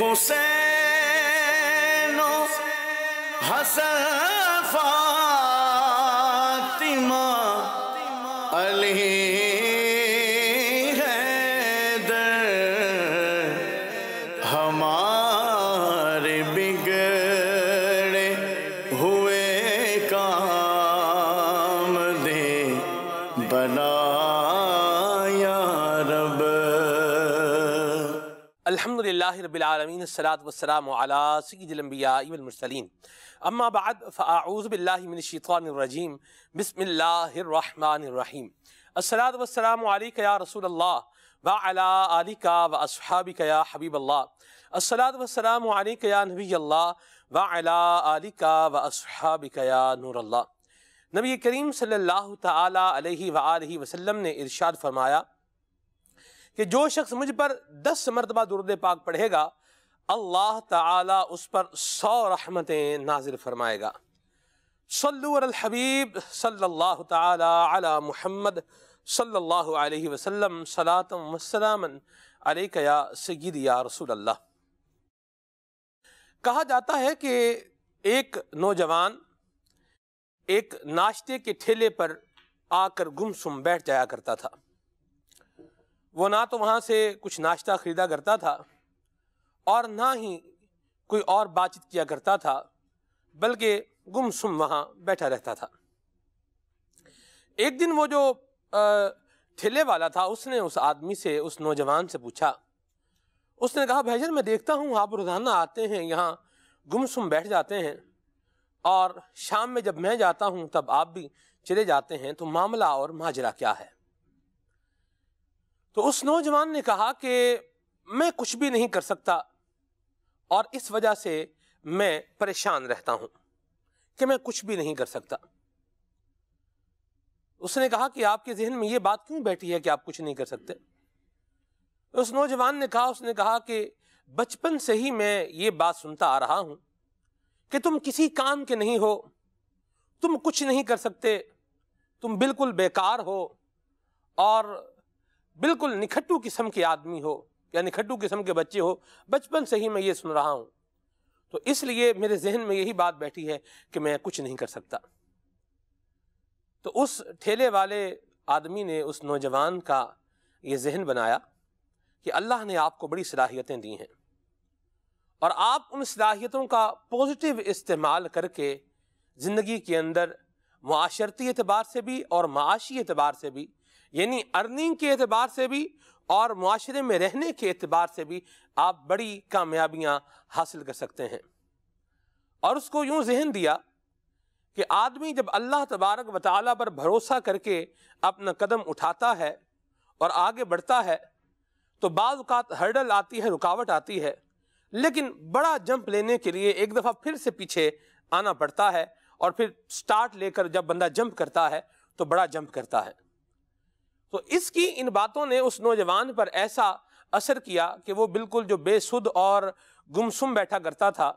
हुसैनो हसफा अलहमदिल्लाबीआलमीन सलातम सैदम्बियामसलिन अम्मा बाद फ़ाऊज़बिल्लामिनशीतरजीम बसमीम असलातम या रसूल वाला आलिका व असहाबिका या हबीब असलातम या नबी अल्लाह वाला आलिका व असहाबिका या नूर अल्लाह नबी करीम सल्लल्लाहु अलैहि वसल्लम ने इरशाद फरमाया कि जो शख्स मुझ पर दस मरतबा दुरुद पाक पढ़ेगा अल्लाह ताला उस पर सौ रहमतें नाजिल फरमाएगा सल्लुरहबीब सल्लल्लाहु ताला अला मुहम्मद सल्लल्लाहु अलैहि वसल्लम सलातम वसलामन या रसूल अल्लाह कहा जाता है कि एक नौजवान एक नाश्ते के ठेले पर आकर गुमसुम बैठ जाया करता था वो ना तो वहाँ से कुछ नाश्ता ख़रीदा करता था और ना ही कोई और बातचीत किया करता था बल्कि गुमसुम वहाँ बैठा रहता था एक दिन वो जो ठेले वाला था उसने उस आदमी से उस नौजवान से पूछा उसने कहा भैजन मैं देखता हूँ आप रोज़ाना आते हैं यहाँ गुमसुम बैठ जाते हैं और शाम में जब मैं जाता हूँ तब आप भी चले जाते हैं तो मामला और माजरा क्या है तो उस नौजवान ने कहा कि मैं कुछ भी नहीं कर सकता और इस वजह से मैं परेशान रहता हूं कि मैं कुछ भी नहीं कर सकता उसने कहा कि आपके जहन में ये बात क्यों बैठी है कि आप कुछ नहीं कर सकते उस नौजवान ने कहा उसने कहा कि बचपन से ही मैं ये बात सुनता आ रहा हूं कि तुम किसी काम के नहीं हो तुम कुछ नहीं कर सकते तुम बिल्कुल बेकार हो और बिल्कुल निखट्टू किस्म के आदमी हो या निखट्टू किस्म के बच्चे हो बचपन से ही मैं ये सुन रहा हूँ तो इसलिए मेरे जहन में यही बात बैठी है कि मैं कुछ नहीं कर सकता तो उस ठेले वाले आदमी ने उस नौजवान का ये जहन बनाया कि अल्लाह ने आपको बड़ी सलाहियतें दी हैं और आप उन सलाहियतों का पॉजिटिव इस्तेमाल करके ज़िंदगी के अंदर माशरती एतबार से भी और माशी एतबार से भी यानी अर्निंग के अतबार से भी और माशरे में रहने के अतबार से भी आप बड़ी कामयाबियाँ हासिल कर सकते हैं और उसको यूँ जहन दिया कि आदमी जब अल्लाह तबारक व ताली पर भरोसा करके अपना कदम उठाता है और आगे बढ़ता है तो बाज़ात हर्डल आती है रुकावट आती है लेकिन बड़ा जंप लेने के लिए एक दफ़ा फिर से पीछे आना पड़ता है और फिर स्टार्ट लेकर जब बंदा जंप करता है तो बड़ा जंप करता है तो इसकी इन बातों ने उस नौजवान पर ऐसा असर किया कि वो बिल्कुल जो बेसुध और गुमसुम बैठा करता था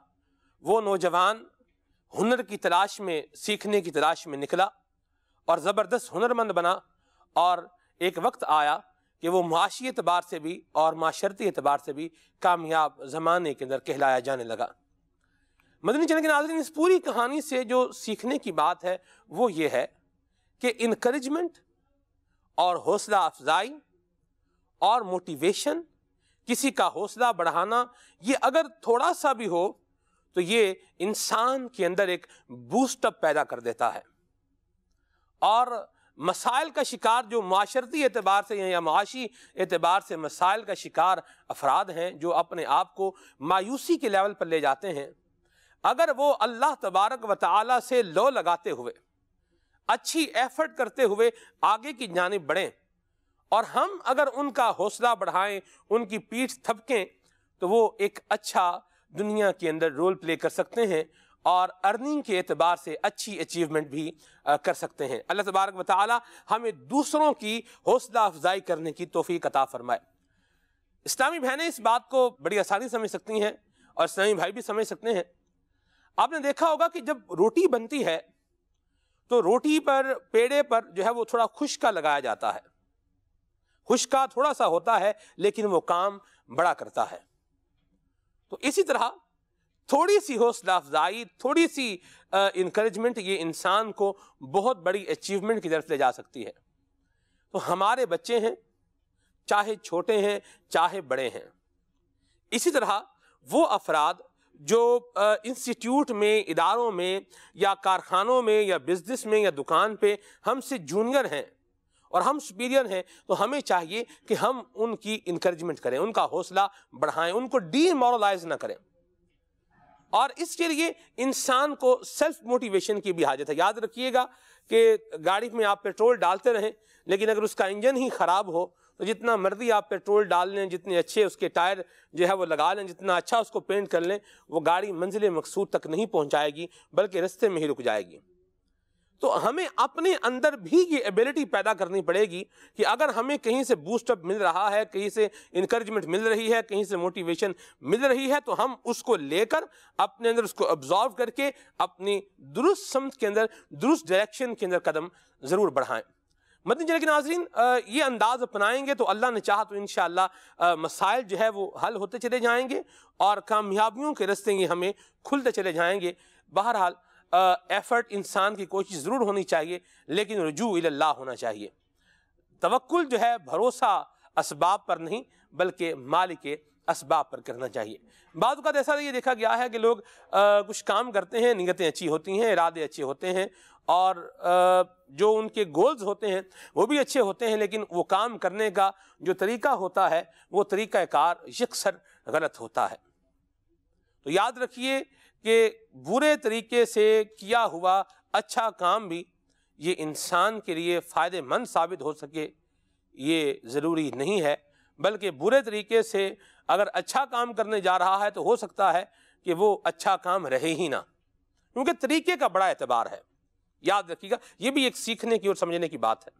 वो नौजवान हुनर की तलाश में सीखने की तलाश में निकला और ज़बरदस्त हुनरमंद बना और एक वक्त आया कि वो माशी एतबार से भी और माशरती एतबार से भी कामयाब ज़माने के अंदर कहलाया जाने लगा मदनी चंद के नाजरीन इस पूरी कहानी से जो सीखने की बात है वो ये है कि इनक्रेजमेंट और हौसला अफजाई और मोटिवेशन किसी का हौसला बढ़ाना ये अगर थोड़ा सा भी हो तो ये इंसान के अंदर एक बूस्टअप पैदा कर देता है और मसाइल का शिकार जो माशरती एतबार से या माशी एतबार से मसाइल का शिकार अफराद हैं जो अपने आप को मायूसी के लेवल पर ले जाते हैं अगर वो अल्लाह तबारक व ताली से लो लगाते हुए अच्छी एफर्ट करते हुए आगे की जानब बढ़ें और हम अगर उनका हौसला बढ़ाएं उनकी पीठ थपकें तो वो एक अच्छा दुनिया के अंदर रोल प्ले कर सकते हैं और अर्निंग के अतबार से अच्छी अचीवमेंट भी कर सकते हैं अल्लाह तबारक वाली हमें दूसरों की हौसला अफजाई करने की तोफ़ी कता फरमाए इस्लामी बहनें इस बात को बड़ी आसानी समझ सकती हैं और इस्लामी भाई भी समझ सकते हैं आपने देखा होगा कि जब रोटी बनती है तो रोटी पर पेड़े पर जो है वो थोड़ा खुशका लगाया जाता है खुशका थोड़ा सा होता है लेकिन वो काम बड़ा करता है तो इसी तरह थोड़ी सी हौसला अफजाई थोड़ी सी इनक्रेजमेंट ये इंसान को बहुत बड़ी अचीवमेंट की तरफ ले जा सकती है तो हमारे बच्चे हैं चाहे छोटे हैं चाहे बड़े हैं इसी तरह वो अफराद जो इंस्टीट्यूट में इदारों में या कारखानों में या बिज़नेस में या दुकान पे हमसे जूनियर हैं और हम सुपीरियर हैं तो हमें चाहिए कि हम उनकी इंकरेजमेंट करें उनका हौसला बढ़ाएं उनको डीमोरलाइज ना करें और इसके लिए इंसान को सेल्फ मोटिवेशन की भी हाजत है याद रखिएगा कि गाड़ी में आप पेट्रोल डालते रहें लेकिन अगर उसका इंजन ही ख़राब हो तो जितना मर्जी आप पेट्रोल डाल लें जितने अच्छे उसके टायर जो है वो लगा लें जितना अच्छा उसको पेंट कर लें वो गाड़ी मंजिल मकसूद तक नहीं पहुंचाएगी बल्कि रस्ते में ही रुक जाएगी तो हमें अपने अंदर भी ये एबिलिटी पैदा करनी पड़ेगी कि अगर हमें कहीं से बूस्टअप मिल रहा है कहीं से इनक्रेजमेंट मिल रही है कहीं से मोटिवेशन मिल रही है तो हम उसको लेकर अपने अंदर उसको ऑब्जॉर्व करके अपनी दुरुस्त समझ के अंदर दुरुस्त डायरेक्शन के अंदर कदम ज़रूर बढ़ाएं मदन जिले के नाजरीन ये अंदाज़ अपनाएंगे तो अल्लाह ने चाह तो इन मसाइल जो है वो हल होते चले जाएंगे और कामयाबियों के रस्ते ही हमें खुलते चले जाएंगे बहरहाल एफर्ट इंसान की कोशिश ज़रूर होनी चाहिए लेकिन रजू अल्लाह होना चाहिए तवक्ल जो है भरोसा इसबाब पर नहीं बल्कि मालिक इसबाब पर करना चाहिए बाद का ऐसा ये देखा गया है कि लोग आ, कुछ काम करते हैं नीयतें अच्छी होती हैं इरादे अच्छे होते हैं और जो उनके गोल्स होते हैं वो भी अच्छे होते हैं लेकिन वो काम करने का जो तरीका होता है वो तरीका कार यकसर गलत होता है तो याद रखिए कि बुरे तरीके से किया हुआ अच्छा काम भी ये इंसान के लिए फ़ायदेमंद साबित हो सके ये ज़रूरी नहीं है बल्कि बुरे तरीके से अगर अच्छा काम करने जा रहा है तो हो सकता है कि वो अच्छा काम रहे ही ना क्योंकि तरीके का बड़ा एतबार है याद रखिएगा ये भी एक सीखने की और समझने की बात है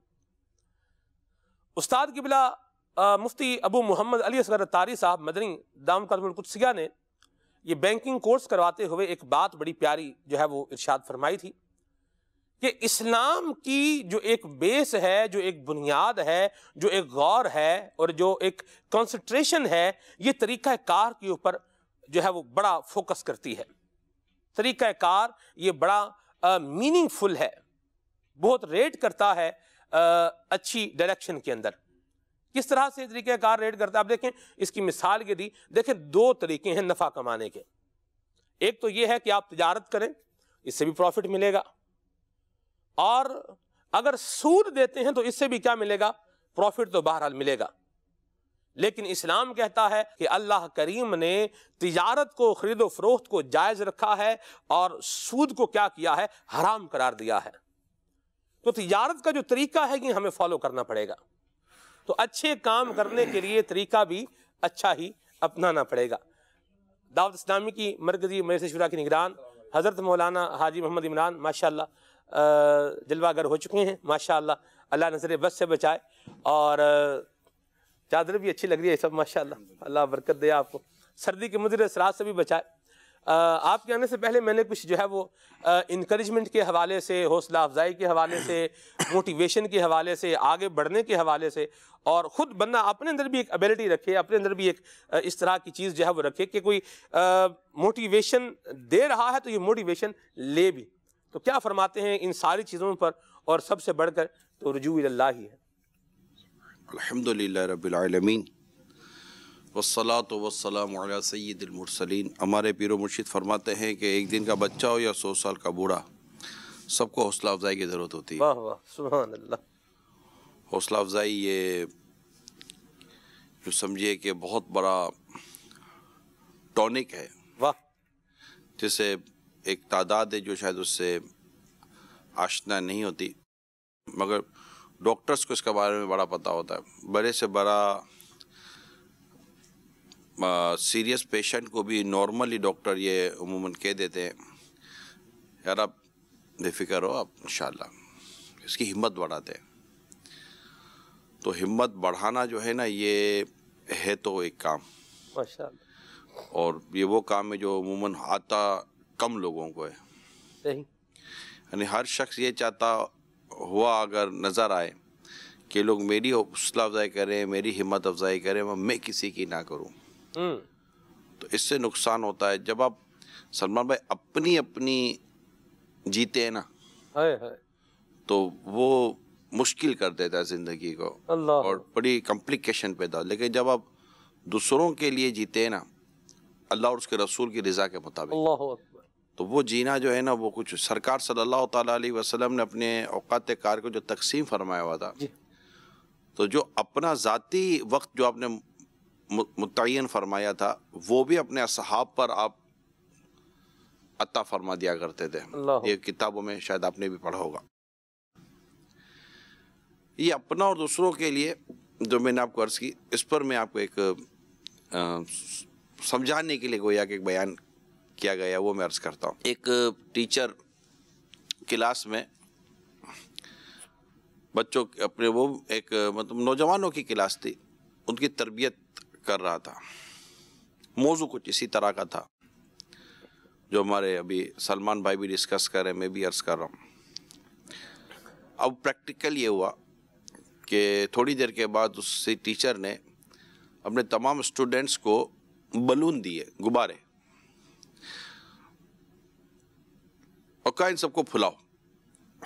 उस्ताद किबला मुफ्ती अबू मोहम्मद अली असगर तारी साहब मदनी दाम कदमकुदसिया ने ये बैंकिंग कोर्स करवाते हुए एक बात बड़ी प्यारी जो है वो इर्शाद फरमाई थी कि इस्लाम की जो एक बेस है जो एक बुनियाद है जो एक गौर है और जो एक कंसंट्रेशन है ये तरीक़ कार के ऊपर जो है वो बड़ा फोकस करती है तरीका कार ये बड़ा मीनिंगफुल है बहुत रेट करता है आ, अच्छी डायरेक्शन के अंदर किस तरह से कार रेट करता है आप देखें इसकी मिसाल के दी देखें दो तरीके हैं नफ़ा कमाने के एक तो ये है कि आप तजारत करें इससे भी प्रॉफिट मिलेगा और अगर सूद देते हैं तो इससे भी क्या मिलेगा प्रॉफिट तो बहरहाल मिलेगा लेकिन इस्लाम कहता है कि अल्लाह करीम ने तिजारत को खरीदो फरोख्त को जायज़ रखा है और सूद को क्या किया है हराम करार दिया है तो तिजारत का जो तरीका है ये हमें फॉलो करना पड़ेगा तो अच्छे काम करने के लिए तरीका भी अच्छा ही अपनाना पड़ेगा दावत इस्लामी की मरकजी मरस शुरा की निगरान हज़रत मौलाना हाजी मोहम्मद इमरान माशा जलवागर हो चुके हैं माशा अल्लाह नज़र बस से बचाए और चादर भी अच्छी लग रही है सब माशाल्लाह अल्लाह बरकत दे आपको सर्दी के मुजर असरात से भी बचाए आपके आने से पहले मैंने कुछ जो है वो इनक्रेजमेंट के हवाले से हौसला अफजाई के हवाले से मोटिवेशन के हवाले से आगे बढ़ने के हवाले से और ख़ुद बनना अपने अंदर भी एक एबिलिटी रखे अपने अंदर भी एक इस तरह की चीज़ जो है वो रखे कि कोई मोटिवेशन दे रहा है तो ये मोटिवेशन ले भी तो क्या फरमाते हैं इन सारी चीज़ों पर और सबसे बढ़कर तो रजू ही है अल्हम्दुलिल्लाह रब्बिल आलमीन वसलात वसलाम सैदमरसलिन हमारे पीर मुर्शिद फरमाते हैं कि एक दिन का बच्चा हो या सौ साल का बूढ़ा सबको हौसला अफजाई की ज़रूरत होती है वाह वाह हौसला अफजाई ये जो समझिए कि बहुत बड़ा टॉनिक है वाह जिसे एक तादाद है जो शायद उससे आशना नहीं होती मगर डॉक्टर्स को इसके बारे में बड़ा पता होता है बड़े से बड़ा सीरियस पेशेंट को भी नॉर्मली डॉक्टर ये उमूमन कह देते हैं यार आप बेफिक्र हो आप इंशाल्लाह इसकी हिम्मत बढ़ाते हैं तो हिम्मत बढ़ाना जो है ना ये है तो एक काम और ये वो काम है जो अमूमन आता कम लोगों को है यानी हर शख्स ये चाहता हुआ अगर नज़र आए कि लोग मेरी हौसला अफजाई करें मेरी हिम्मत अफजाई करें मैं किसी की ना करूँ हम्म। तो इससे नुकसान होता है जब आप सलमान भाई अपनी अपनी जीते हैं ना है, है। तो वो मुश्किल कर देता है ज़िंदगी को और बड़ी कॉम्प्लिकेशन पैदा लेकिन जब आप दूसरों के लिए जीते हैं ना अल्लाह और उसके रसूल की रज़ा के मुताबिक तो वो जीना जो है ना वो कुछ सरकार सल्लल्लाहु अलैहि वसल्लम ने अपने अवकात कार को जो तकसीम फरमाया हुआ था तो जो अपना ज़ाती वक्त जो आपने मुतन फरमाया था वो भी अपने असहाब पर आप अता फरमा दिया करते थे ये किताबों में शायद आपने भी पढ़ा होगा ये अपना और दूसरों के लिए जो मैंने आपको अर्ज़ की इस पर मैं आपको एक समझाने के लिए गोया कि एक बयान किया गया वो मैं अर्ज़ करता हूँ एक टीचर क्लास में बच्चों अपने वो एक मतलब नौजवानों की क्लास थी उनकी तरबियत कर रहा था मौजू कुछ इसी तरह का था जो हमारे अभी सलमान भाई भी डिस्कस कर रहे हैं मैं भी अर्ज़ कर रहा हूँ अब प्रैक्टिकल ये हुआ कि थोड़ी देर के बाद उस टीचर ने अपने तमाम स्टूडेंट्स को बलून दिए गुब्बारे और कहा इन सबको फुलाओ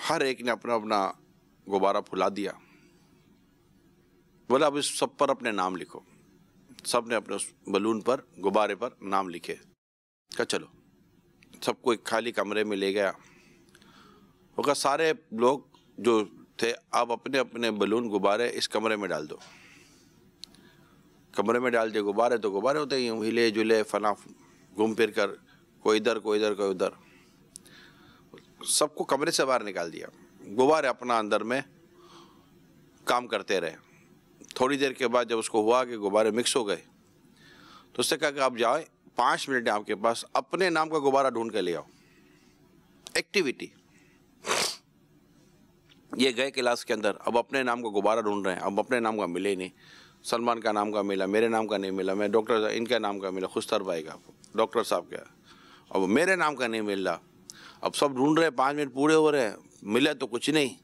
हर एक ने अपना अपना गुब्बारा फुला दिया बोला अब इस सब पर अपने नाम लिखो सब ने अपने बलून पर गुब्बारे पर नाम लिखे कहा चलो सबको एक खाली कमरे में ले गया वो कहा सारे लोग जो थे अब अपने अपने बलून गुब्बारे इस कमरे में डाल दो कमरे में डाल दिए गुब्बारे तो गुब्बारे होते ही हिले जुले फना घूम फिर कर कोई इधर कोई इधर कोई उधर सबको कमरे से बाहर निकाल दिया गुब्बारे अपना अंदर में काम करते रहे थोड़ी देर के बाद जब उसको हुआ कि गुब्बारे मिक्स हो गए तो उससे कहा कि आप जाओ पाँच मिनट आपके पास अपने नाम का गुब्बारा ढूंढ के ले आओ एक्टिविटी ये गए क्लास के अंदर अब अपने नाम का गुब्बारा ढूंढ रहे हैं अब अपने नाम का मिले ही नहीं सलमान का नाम का मिला मेरे नाम का नहीं मिला मैं डॉक्टर इनका नाम का मिला खुशतर भाई का डॉक्टर साहब का अब मेरे नाम का नहीं मिल रहा अब सब ढूंढ रहे हैं पाँच मिनट पूरे हो रहे हैं मिले तो कुछ नहीं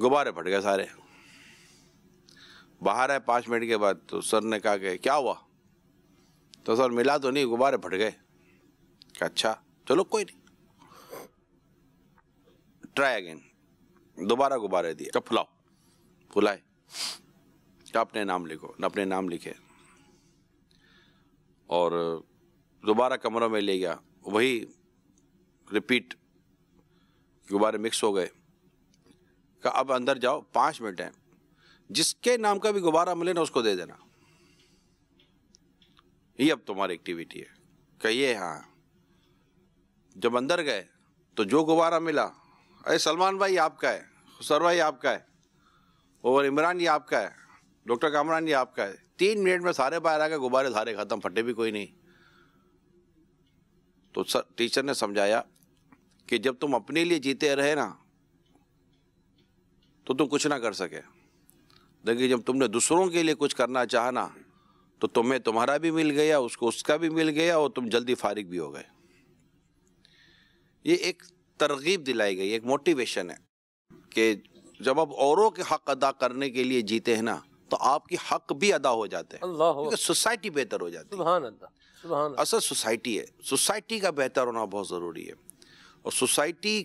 गुब्बारे फट गए सारे बाहर आए पाँच मिनट के बाद तो सर ने कहा कि क्या हुआ तो सर मिला तो नहीं गुब्बारे फट गए अच्छा चलो कोई नहीं ट्राई अगेन दोबारा गुब्बारे दिए कब फुलाओ फुलाए अपने नाम लिखो अपने नाम लिखे और दोबारा कमरों में ले गया वही रिपीट गुब्बारे मिक्स हो गए कहा अब अंदर जाओ पाँच मिनट हैं जिसके नाम का भी गुब्बारा मिले ना उसको दे देना ये अब तुम्हारी एक्टिविटी है कहिए हाँ जब अंदर गए तो जो गुब्बारा मिला अरे सलमान भाई आपका है सर भाई आपका है और इमरान ये आपका है डॉक्टर कामरान ये आपका है तीन मिनट में सारे बाहर आ गए गुब्बारे सारे ख़त्म फटे भी कोई नहीं तो सर टीचर ने समझाया कि जब तुम अपने लिए जीते रहे ना तो तुम कुछ ना कर सके लेकिन जब तुमने दूसरों के लिए कुछ करना चाह ना तो तुम्हें तुम्हारा भी मिल गया उसको उसका भी मिल गया और तुम जल्दी फारिग भी हो गए ये एक तरगीब दिलाई गई एक मोटिवेशन है कि जब आप औरों के हक अदा करने के लिए जीते हैं ना तो आपकी हक भी अदा हो जाते हैं सोसाइटी बेहतर हो जाती है असल सोसाइटी है सोसाइटी का बेहतर होना बहुत ज़रूरी है और सोसाइटी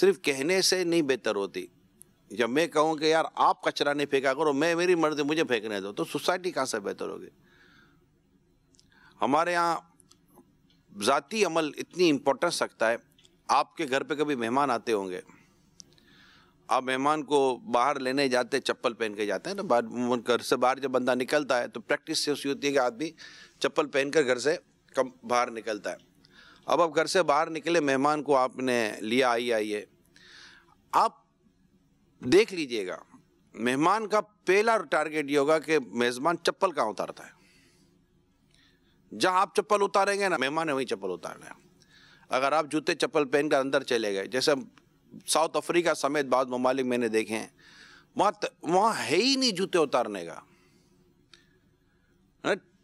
सिर्फ कहने से नहीं बेहतर होती जब मैं कहूँ कि यार आप कचरा नहीं फेंका करो मैं मेरी मर्जी मुझे फेंकने दो तो सोसाइटी कहाँ से बेहतर होगी हमारे यहाँ ज़ाती अमल इतनी इम्पोर्टेंस रखता है आपके घर पे कभी मेहमान आते होंगे आप मेहमान को बाहर लेने जाते चप्पल पहन के जाते हैं ना बाहर घर से बाहर जब बंदा निकलता है तो प्रैक्टिस से उसी होती है कि आदमी चप्पल पहन कर घर से कम बाहर निकलता है अब आप घर से बाहर निकले मेहमान को आपने लिया आइए आइए आप देख लीजिएगा मेहमान का पहला टारगेट ये होगा कि मेज़बान चप्पल कहाँ उतारता है जहाँ आप चप्पल उतारेंगे ना मेहमान ने वहीं चप्पल उतारना है अगर आप जूते चप्पल पहन कर अंदर चले गए जैसे साउथ अफ्रीका समेत बाद ममालिक मैंने देखे हैं वहाँ वहाँ है ही नहीं जूते उतारने का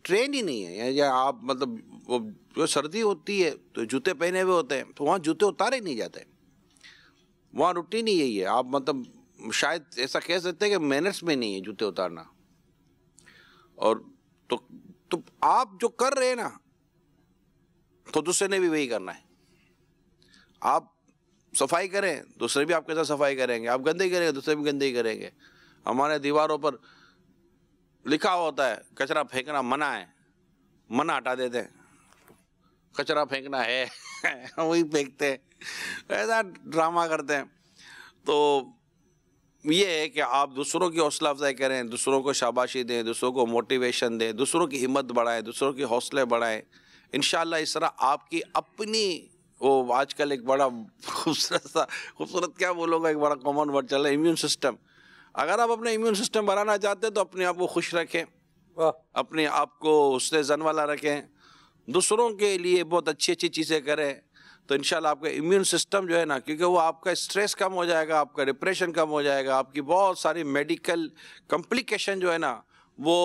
ट्रेन ही नहीं है या आप मतलब जो सर्दी होती है तो जूते पहने हुए होते हैं तो वहाँ जूते उतारे नहीं जाते वहाँ रूटीन ही यही है आप मतलब शायद ऐसा कह सकते हैं कि मैनर्स में नहीं है जूते उतारना और तो तो आप जो कर रहे हैं ना तो दूसरे ने भी वही करना है आप सफाई करें दूसरे भी आपके साथ सफाई करेंगे आप गंदे करेंगे दूसरे भी गंदे करेंगे हमारे दीवारों पर लिखा होता है कचरा फेंकना मना है मना हटा देते हैं कचरा फेंकना है वही फेंकते हैं ऐसा ड्रामा करते हैं तो ये है कि आप दूसरों की हौसला अफजाई करें दूसरों को शाबाशी दें दूसरों को मोटिवेशन दें दूसरों की हिम्मत बढ़ाएं दूसरों के हौसले बढ़ाएं इन इस तरह आपकी अपनी वो आजकल एक बड़ा खूबसूरत सा खूबसूरत क्या बोलोगा एक बड़ा कॉमन वर्ड चल रहा है इम्यून सिस्टम अगर आप अपना इम्यून सिस्टम बढ़ाना चाहते हैं तो अपने आप को खुश रखें अपने आप को उससे जनवाला रखें दूसरों के लिए बहुत अच्छी अच्छी चीज़ें करें तो शाला आपका इम्यून सिस्टम जो है ना क्योंकि वो आपका स्ट्रेस कम हो जाएगा आपका डिप्रेशन कम हो जाएगा आपकी बहुत सारी मेडिकल कम्प्लिकेशन जो है ना वो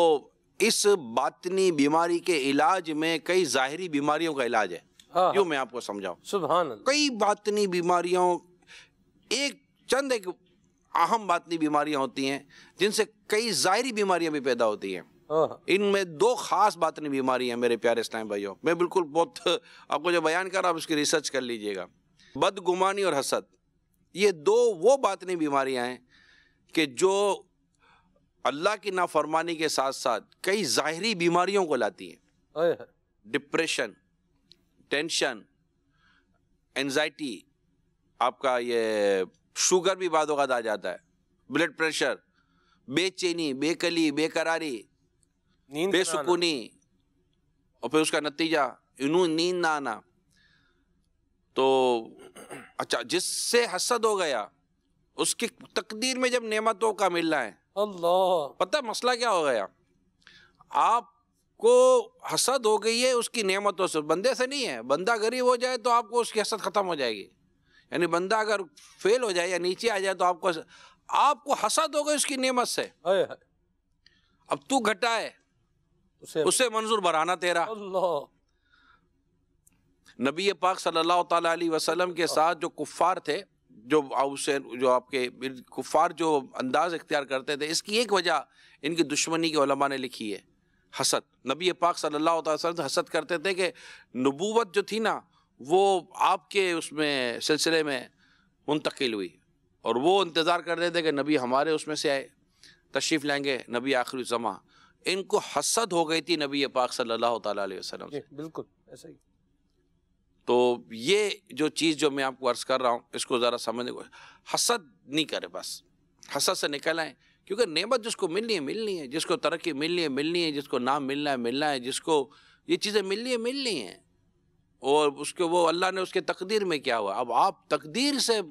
इस बातनी बीमारी के इलाज में कई ज़ाहरी बीमारियों का इलाज है हाँ, हाँ। मैं आपको समझाऊँ सुबह कई बातनी बीमारियों एक चंद एक अहम बातनी बीमारियां होती हैं जिनसे कई ज़ाहरी बीमारियां भी पैदा होती हैं इनमें दो खास बातनी बीमारी मेरे प्यारे इस्लाम भाइयों मैं बिल्कुल बहुत आपको जो बयान कर रहा हूँ उसकी रिसर्च कर लीजिएगा बदगुमानी और हसद ये दो वो बातनी बीमारियां हैं कि जो अल्लाह की नाफरमानी के साथ साथ कई ज़ाहरी बीमारियों को लाती हैं डिप्रेशन टेंशन एनजाइटी आपका ये शुगर भी बाद आ जाता है ब्लड प्रेशर बेचैनी बेकली बेकरारी बेसुकूनी और फिर उसका नतीजा इनू नींद ना आना तो अच्छा जिससे हसद हो गया उसकी तकदीर में जब नेमतों का मिलना है अल्लाह पता मसला क्या हो गया आपको हसद हो गई है उसकी नेमतों से बंदे से नहीं है बंदा गरीब हो जाए तो आपको उसकी हसद खत्म हो जाएगी यानी बंदा अगर फेल हो जाए या नीचे आ जाए तो आपको आपको हसद हो गई उसकी नेमत से अब तू घटा है उसे, उसे मंजूर बराना तेरा नबी पाक सल्लल्लाहु अलैहि वसल्लम के साथ जो कुफार थे जो उसे जो आपके कुफ्फार जो अंदाज इख्तियार करते थे इसकी एक वजह इनकी दुश्मनी के ने लिखी है हसद नबी पाक सल्लल्लाहु अलैहि वसल्लम हसद करते थे कि नबूवत जो थी ना वो आपके उसमें सिलसिले में मुंतकिल हुई और वो इंतज़ार कर रहे थे कि नबी हमारे उसमें से आए तशरीफ़ लेंगे नबी आखिर जमा इनको हसद हो गई थी नबी पाक सल्लल्लाहु अलैहि वसल्लम से बिल्कुल ऐसा ही तो ये जो चीज़ जो मैं आपको अर्ज़ कर रहा हूँ इसको ज़रा समझने को हसद नहीं करें बस हसद से निकल आएँ क्योंकि नेमत जिसको मिलनी है मिलनी है जिसको तरक्की मिलनी है मिलनी है जिसको नाम मिलना है मिलना है जिसको ये चीज़ें मिलनी है मिलनी है और उसके वो अल्लाह ने उसके तकदीर में क्या हुआ अब आप तकदीर से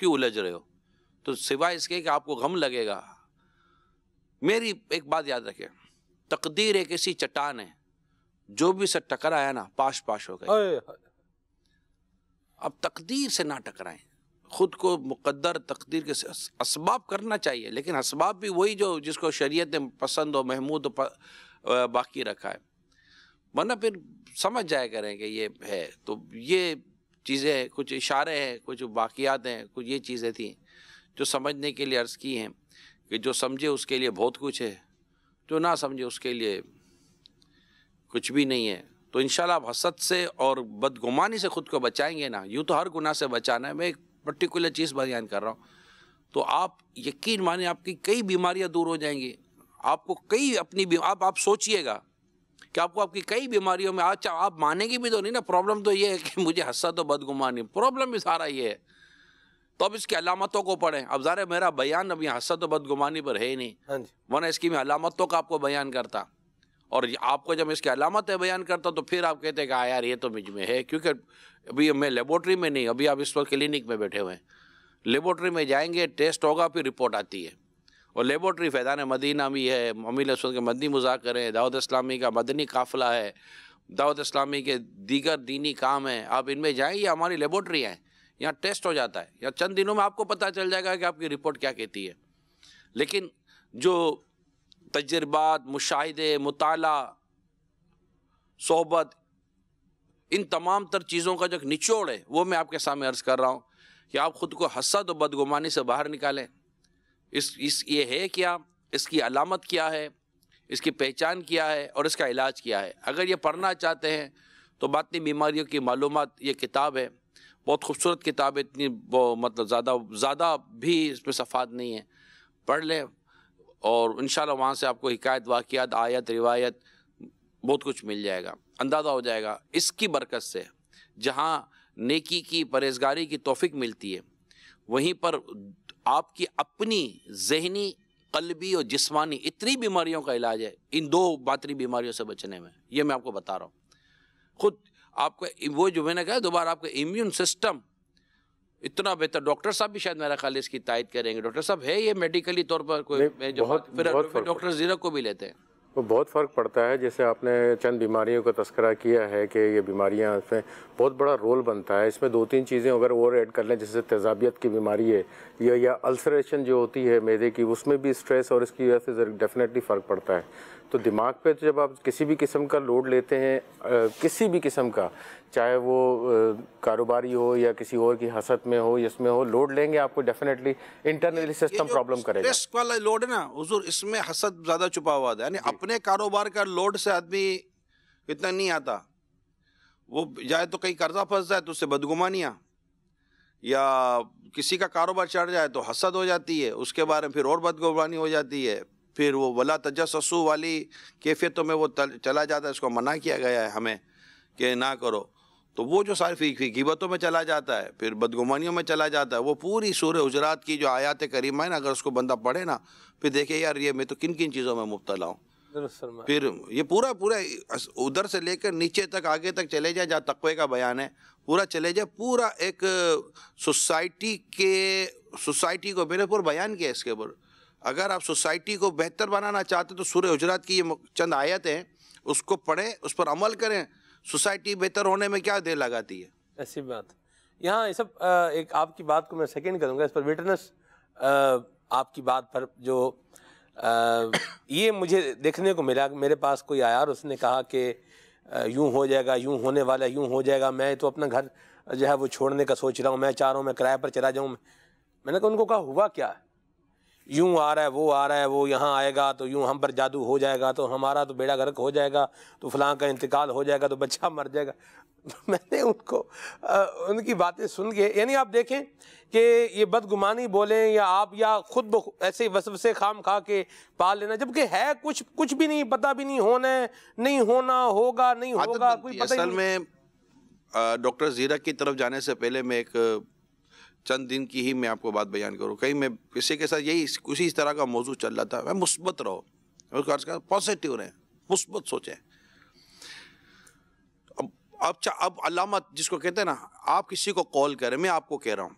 क्यों उलझ रहे हो तो सिवाय इसके कि आपको गम लगेगा मेरी एक बात याद रखे तकदीर एक ऐसी चट्टान है जो भी से टकराया ना पाश पाश हो गया अब तकदीर से ना टकराएं खुद को मुकद्दर तकदीर के इसबाब करना चाहिए लेकिन इसबाब भी वही जो जिसको शरीयत ने पसंद और महमूद बाकी रखा है वरना फिर समझ जाया करें कि ये है तो ये चीज़ें कुछ इशारे हैं कुछ बाक़ियात हैं कुछ ये चीज़ें थी जो समझने के लिए अर्ज़ की हैं कि जो समझे उसके लिए बहुत कुछ है जो ना समझे उसके लिए कुछ भी नहीं है तो इन आप हसद से और बदगुमानी से ख़ुद को बचाएंगे ना यूँ तो हर गुना से बचाना है मैं एक पर्टिकुलर चीज़ बयान कर रहा हूँ तो आप यकीन माने आपकी कई बीमारियाँ दूर हो जाएंगी आपको कई अपनी आप आप सोचिएगा कि आपको आपकी कई बीमारियों में अच्छा आप मानेंगे भी तो नहीं ना प्रॉब्लम तो ये है कि मुझे हंसा तो बदगुमानी प्रॉब्लम भी सारा ये है तो अब इसकी अलामतों को पढ़ें अब ज़रा मेरा बयान अभी हंसा तो बदगुमानी पर है ही नहीं हाँ वरना इसकी मैं अलामतों का आपको बयान करता और आपको जब इसकी अलामत है बयान करता तो फिर आप कहते हैं कि हाँ यार ये तो मुझ में है क्योंकि अभी मैं लेबोरेटरी में नहीं अभी आप इस वक्त क्लिनिक में बैठे हुए हैं लेबोरेटरी में जाएंगे टेस्ट होगा फिर रिपोर्ट आती है और लेबोरेटरी फैदान मदीना भी है ममी रसूल के मदनी मुजाकर हैं दाऊद इस्लामी का मदनी काफिला है दाऊद इस्लामी के दीगर दीनी काम हैं आप इनमें जाएँ या हमारी लेबोरेटरी हैं यहाँ टेस्ट हो जाता है या चंद दिनों में आपको पता चल जाएगा कि आपकी रिपोर्ट क्या कहती है लेकिन जो तजर्बात मुशाहे मुताला सोबत इन तमाम तर चीज़ों का जो निचोड़ है वो मैं आपके सामने अर्ज़ कर रहा हूँ कि आप ख़ुद को हसद और बदगुमानी से बाहर निकालें इस इस ये है क्या इसकी अलामत क्या है इसकी पहचान क्या है और इसका इलाज क्या है अगर ये पढ़ना चाहते हैं तो बातनी बीमारियों की मालूम ये किताब है बहुत खूबसूरत किताब है इतनी वो मतलब ज़्यादा ज़्यादा भी इसमें सफ़ात नहीं है पढ़ लें और इन वहाँ से आपको हिकायत वाक़ात आयत रिवायत बहुत कुछ मिल जाएगा अंदाज़ा हो जाएगा इसकी बरकत से जहाँ नेकी की परहेजगारी की तोफ़ी मिलती है वहीं पर आपकी अपनी जहनी कलबी और जिस्मानी इतनी बीमारियों का इलाज है इन दो बातरी बीमारियों से बचने में ये मैं आपको बता रहा हूँ खुद आपका वो जो मैंने कहा दोबारा आपका इम्यून सिस्टम इतना बेहतर डॉक्टर साहब भी शायद मेरा ख्याल इसकी तायद करेंगे डॉक्टर साहब है ये मेडिकली तौर पर कोई जो फिर डॉक्टर जीरो को भी लेते हैं वो तो बहुत फ़र्क पड़ता है जैसे आपने चंद बीमारियों का तस्करा किया है कि ये बीमारियाँ इसमें बहुत बड़ा रोल बनता है इसमें दो तीन चीज़ें अगर और ऐड कर लें जैसे तेजाबियत की बीमारी है या या अल्सरेशन जो होती है मैदे की उसमें भी स्ट्रेस और इसकी वजह से डेफिनेटली फ़र्क पड़ता है तो दिमाग पे तो जब आप किसी भी किस्म का लोड लेते हैं आ, किसी भी किस्म का चाहे वो कारोबारी हो या किसी और की हसत में हो इसमें हो लोड लेंगे आपको डेफिनेटली इंटरनली सिस्टम प्रॉब्लम करेगा रिस्क वाला लोड है ना हुजूर इसमें हसद ज़्यादा छुपा हुआ था यानी अपने कारोबार का लोड से आदमी इतना नहीं आता वो जाए तो कहीं कर्जा फंस जाए तो उससे बदगुमानियाँ या किसी का कारोबार चढ़ जाए तो हसद हो जाती है उसके बारे में फिर और बदगुमानी हो जाती है फिर वो वला तजस्सू वाली कैफियतों में वो चला जाता है उसको मना किया गया है हमें कि ना करो तो वो जो सारी फीक गिबतों में चला जाता है फिर बदगुमानियों में चला जाता है वो पूरी सूर हजरात की जो आयात करीमा है ना अगर उसको बंदा पढ़े ना फिर देखे यार ये मैं तो किन किन चीज़ों में मुबतला हूँ फिर ये पूरा पूरा उधर से लेकर नीचे तक आगे तक चले जाए जहाँ तकवे का बयान है पूरा चले जाए पूरा एक सोसाइटी के सोसाइटी को मेरे पूरा बयान किया इसके ऊपर अगर आप सोसाइटी को बेहतर बनाना चाहते तो सूर्य हजरात की ये चंद आयतें हैं उसको पढ़ें उस पर अमल करें सोसाइटी बेहतर होने में क्या देर लगाती है ऐसी बात यहाँ ये सब एक आपकी बात को मैं सेकेंड करूँगा इस पर विटनेस आपकी बात पर जो आ, ये मुझे देखने को मिला मेरे पास कोई आया और उसने कहा कि यूँ हो जाएगा यूँ होने वाला यूँ हो जाएगा मैं तो अपना घर जो है वो छोड़ने का सोच रहा हूँ मैं चाह रहा हूँ मैं किराए पर चला जाऊँ मैंने कहा उनको कहा हुआ क्या है यूँ आ रहा है वो आ रहा है वो यहाँ आएगा तो यूँ हम पर जादू हो जाएगा तो हमारा तो बेड़ा गर्क हो जाएगा तो फलां का इंतकाल हो जाएगा तो बच्चा मर जाएगा तो मैंने उनको आ, उनकी बातें सुन के यानी आप देखें कि ये बदगुमानी बोलें या आप या खुद ऐसे वसवसे खाम खा के पाल लेना जबकि है कुछ कुछ भी नहीं पता भी नहीं होना है नहीं होना होगा नहीं होगा कोई पता असल में डॉक्टर जीरा की तरफ जाने से पहले मैं एक चंद दिन की ही मैं आपको बात बयान करूँ कहीं मैं किसी के साथ यही उसी इस तरह का मौजू चल रहा था मैं मुस्बत रहो उसका पॉजिटिव रहें मुस्बत सोचें अब अब अब अलामत जिसको कहते हैं ना आप किसी को कॉल करें मैं आपको कह रहा हूँ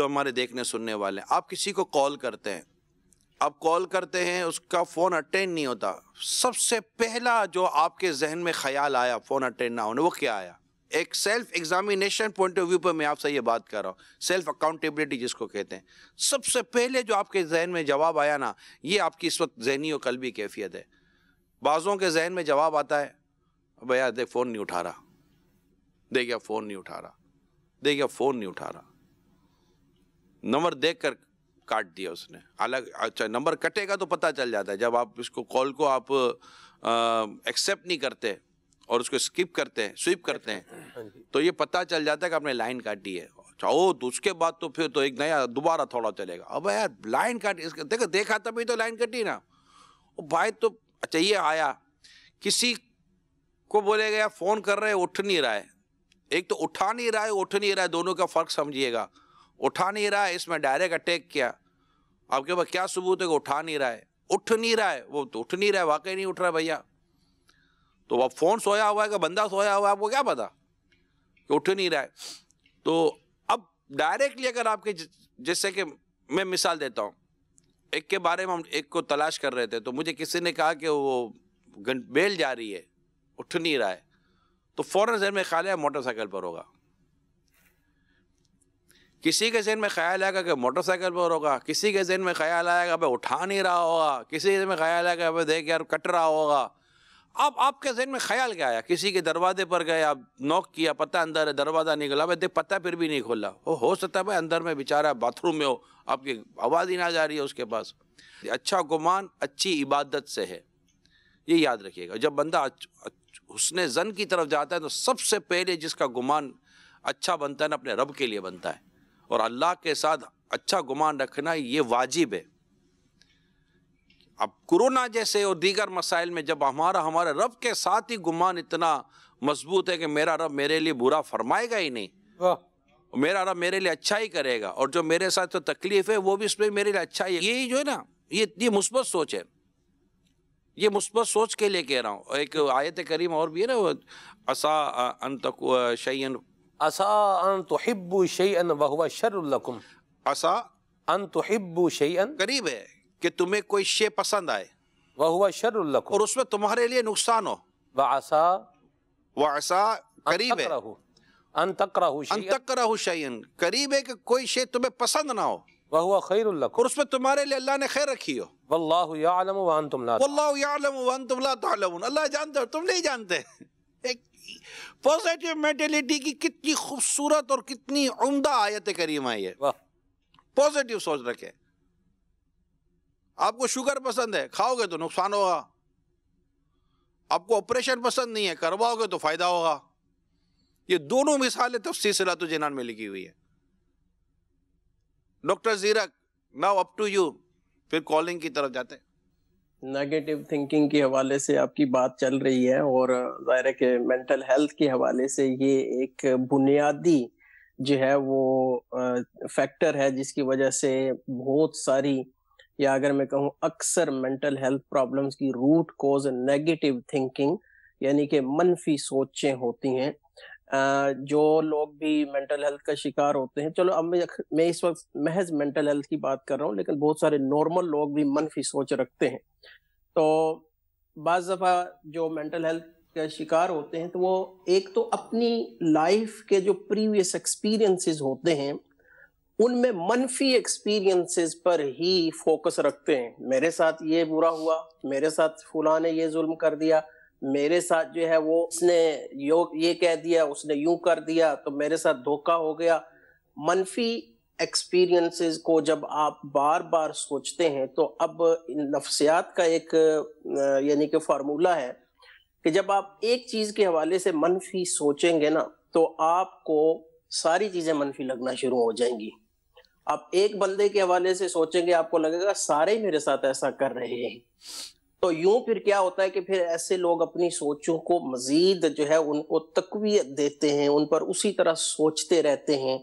जो हमारे देखने सुनने वाले हैं आप किसी को कॉल करते हैं आप कॉल करते हैं उसका फ़ोन अटेंड नहीं होता सबसे पहला जो आपके जहन में ख्याल आया फ़ोन अटेंड ना होने वो क्या आया एक self examination point of view पर मैं आपसे ये बात कर रहा हूँ सेल्फ अकाउंटेबिलिटी जिसको कहते हैं सबसे पहले जो आपके जहन में जवाब आया ना ये आपकी इस वक्त जहनी और कलबी कैफियत है बाज़ों के जहन में जवाब आता है भैया देख फ़ोन नहीं उठा रहा देखिए फ़ोन नहीं उठा रहा देखिए फ़ोन नहीं उठा रहा नंबर देख कर काट दिया उसने अलग अच्छा नंबर कटेगा तो पता चल जाता है जब आप इसको कॉल को आप एक्सेप्ट नहीं करते और उसको स्किप करते हैं स्वीप करते हैं हाँ हाँ तो ये पता चल जाता है कि आपने लाइन काटी है चाहो अच्छा, तो उसके बाद तो फिर तो एक नया दोबारा थोड़ा चलेगा अब यार लाइन काट इसका देखो देखा तभी तो लाइन कटी ना भाई तो अच्छा, ये आया किसी को बोलेगा यार फ़ोन कर रहे उठ नहीं रहा है एक तो उठा नहीं रहा है उठ नहीं रहा है दोनों का फ़र्क समझिएगा उठा नहीं रहा है इसमें डायरेक्ट अटैक किया आपके पास क्या सबूत है कि उठा नहीं रहा है उठ नहीं रहा है वो तो उठ नहीं रहा है वाकई नहीं उठ रहा भैया तो अब फ़ोन सोया हुआ है कि बंदा सोया हुआ है आपको क्या पता कि उठ नहीं रहा है तो अब डायरेक्टली अगर आपके जैसे कि मैं मिसाल देता हूँ एक के बारे में हम एक को तलाश कर रहे थे तो मुझे किसी ने कहा कि वो बेल जा रही है उठ नहीं रहा है तो फ़ौरन जहन में ख्याल है मोटरसाइकिल पर होगा किसी के जहन में ख्याल आएगा कि मोटरसाइकिल पर होगा किसी के जहन में ख्याल आएगा भाई उठा नहीं रहा होगा किसी के में ख्याल आएगा भाई देख यार कट रहा होगा अब आपके जहन में ख्याल क्या आया किसी के दरवाजे पर गए आप नॉक किया पता अंदर है दरवाज़ा नहीं भाई देख पता फिर भी नहीं खोला वो हो सकता है भाई अंदर में बेचारा बाथरूम में हो आपकी आवाज़ ही ना जा रही है उसके पास अच्छा गुमान अच्छी इबादत से है ये याद रखिएगा जब बंदा हुसन जन की तरफ जाता है तो सबसे पहले जिसका गुमान अच्छा बनता है ना अपने रब के लिए बनता है और अल्लाह के साथ अच्छा गुमान रखना ये वाजिब है अब कोरोना जैसे और दीगर मसाइल में जब हमारा हमारे रब के साथ ही गुमान इतना मजबूत है कि मेरा रब मेरे लिए बुरा फरमाएगा ही नहीं मेरा रब मेरे लिए अच्छा ही करेगा और जो मेरे साथ जो तकलीफ है वो भी इसमें मेरे लिए अच्छा ही है यही जो है ना ये ये मुस्बत सोच है ये मुस्बत सोच के लिए कह रहा हूँ एक आयत करीम और भी है ना वो असा अंत शैन असा अन शैन वह शर्रकुम असा अन शैन करीब है कि तुम्हें कोई शे पसंद आए वह हुआ शर्रकुम और उसमें तुम्हारे लिए नुकसान हो वह आसा वह आसा करीब है करीब है कि कोई शे तुम्हें पसंद ना हो वह हुआ खैर और उसमें तुम्हारे लिए अल्लाह ने खैर रखी हो अल्लाह जानते हो तुम नहीं जानते एक पॉजिटिव मेंटेलिटी की कितनी खूबसूरत और कितनी उमदा आयत करीमा ये पॉजिटिव सोच रखे आपको शुगर पसंद है खाओगे तो नुकसान होगा आपको ऑपरेशन पसंद नहीं है करवाओगे तो फायदा होगा ये दोनों मिसालें तफसी तो सलात तो जिनान में लिखी हुई है डॉक्टर जीरक नाउ अप टू यू फिर कॉलिंग की तरफ जाते नेगेटिव थिंकिंग के हवाले से आपकी बात चल रही है और ज़ाहिर है कि मेंटल हेल्थ के हवाले से ये एक बुनियादी जो है वो फैक्टर है जिसकी वजह से बहुत सारी या अगर मैं कहूँ अक्सर मेंटल हेल्थ प्रॉब्लम्स की रूट कॉज नेगेटिव थिंकिंग यानी कि मनफी सोचें होती हैं जो लोग भी मेंटल हेल्थ का शिकार होते हैं चलो अब मैं मैं इस वक्त महज मेंटल हेल्थ की बात कर रहा हूँ लेकिन बहुत सारे नॉर्मल लोग भी मनफी सोच रखते हैं तो बाज दफ़ा जो मेंटल हेल्थ का शिकार होते हैं तो वो एक तो अपनी लाइफ के जो प्रीवियस एक्सपीरियंसेस होते हैं उनमें मनफी एक्सपीरियंसेस पर ही फोकस रखते हैं मेरे साथ ये बुरा हुआ मेरे साथ फुला ने ये जुल्म कर दिया मेरे साथ जो है वो उसने यो ये कह दिया उसने यूं कर दिया तो मेरे साथ धोखा हो गया मनफी एक्सपीरियंसेस को जब आप बार बार सोचते हैं तो अब नफसियात का एक यानी कि फार्मूला है कि जब आप एक चीज़ के हवाले से मनफी सोचेंगे ना तो आपको सारी चीज़ें मनफी लगना शुरू हो जाएंगी आप एक बंदे के हवाले से सोचेंगे आपको लगेगा सारे मेरे साथ ऐसा कर रहे हैं तो यूं फिर क्या होता है कि फिर ऐसे लोग अपनी सोचों को मजीद जो है उनको तकवीत देते हैं उन पर उसी तरह सोचते रहते हैं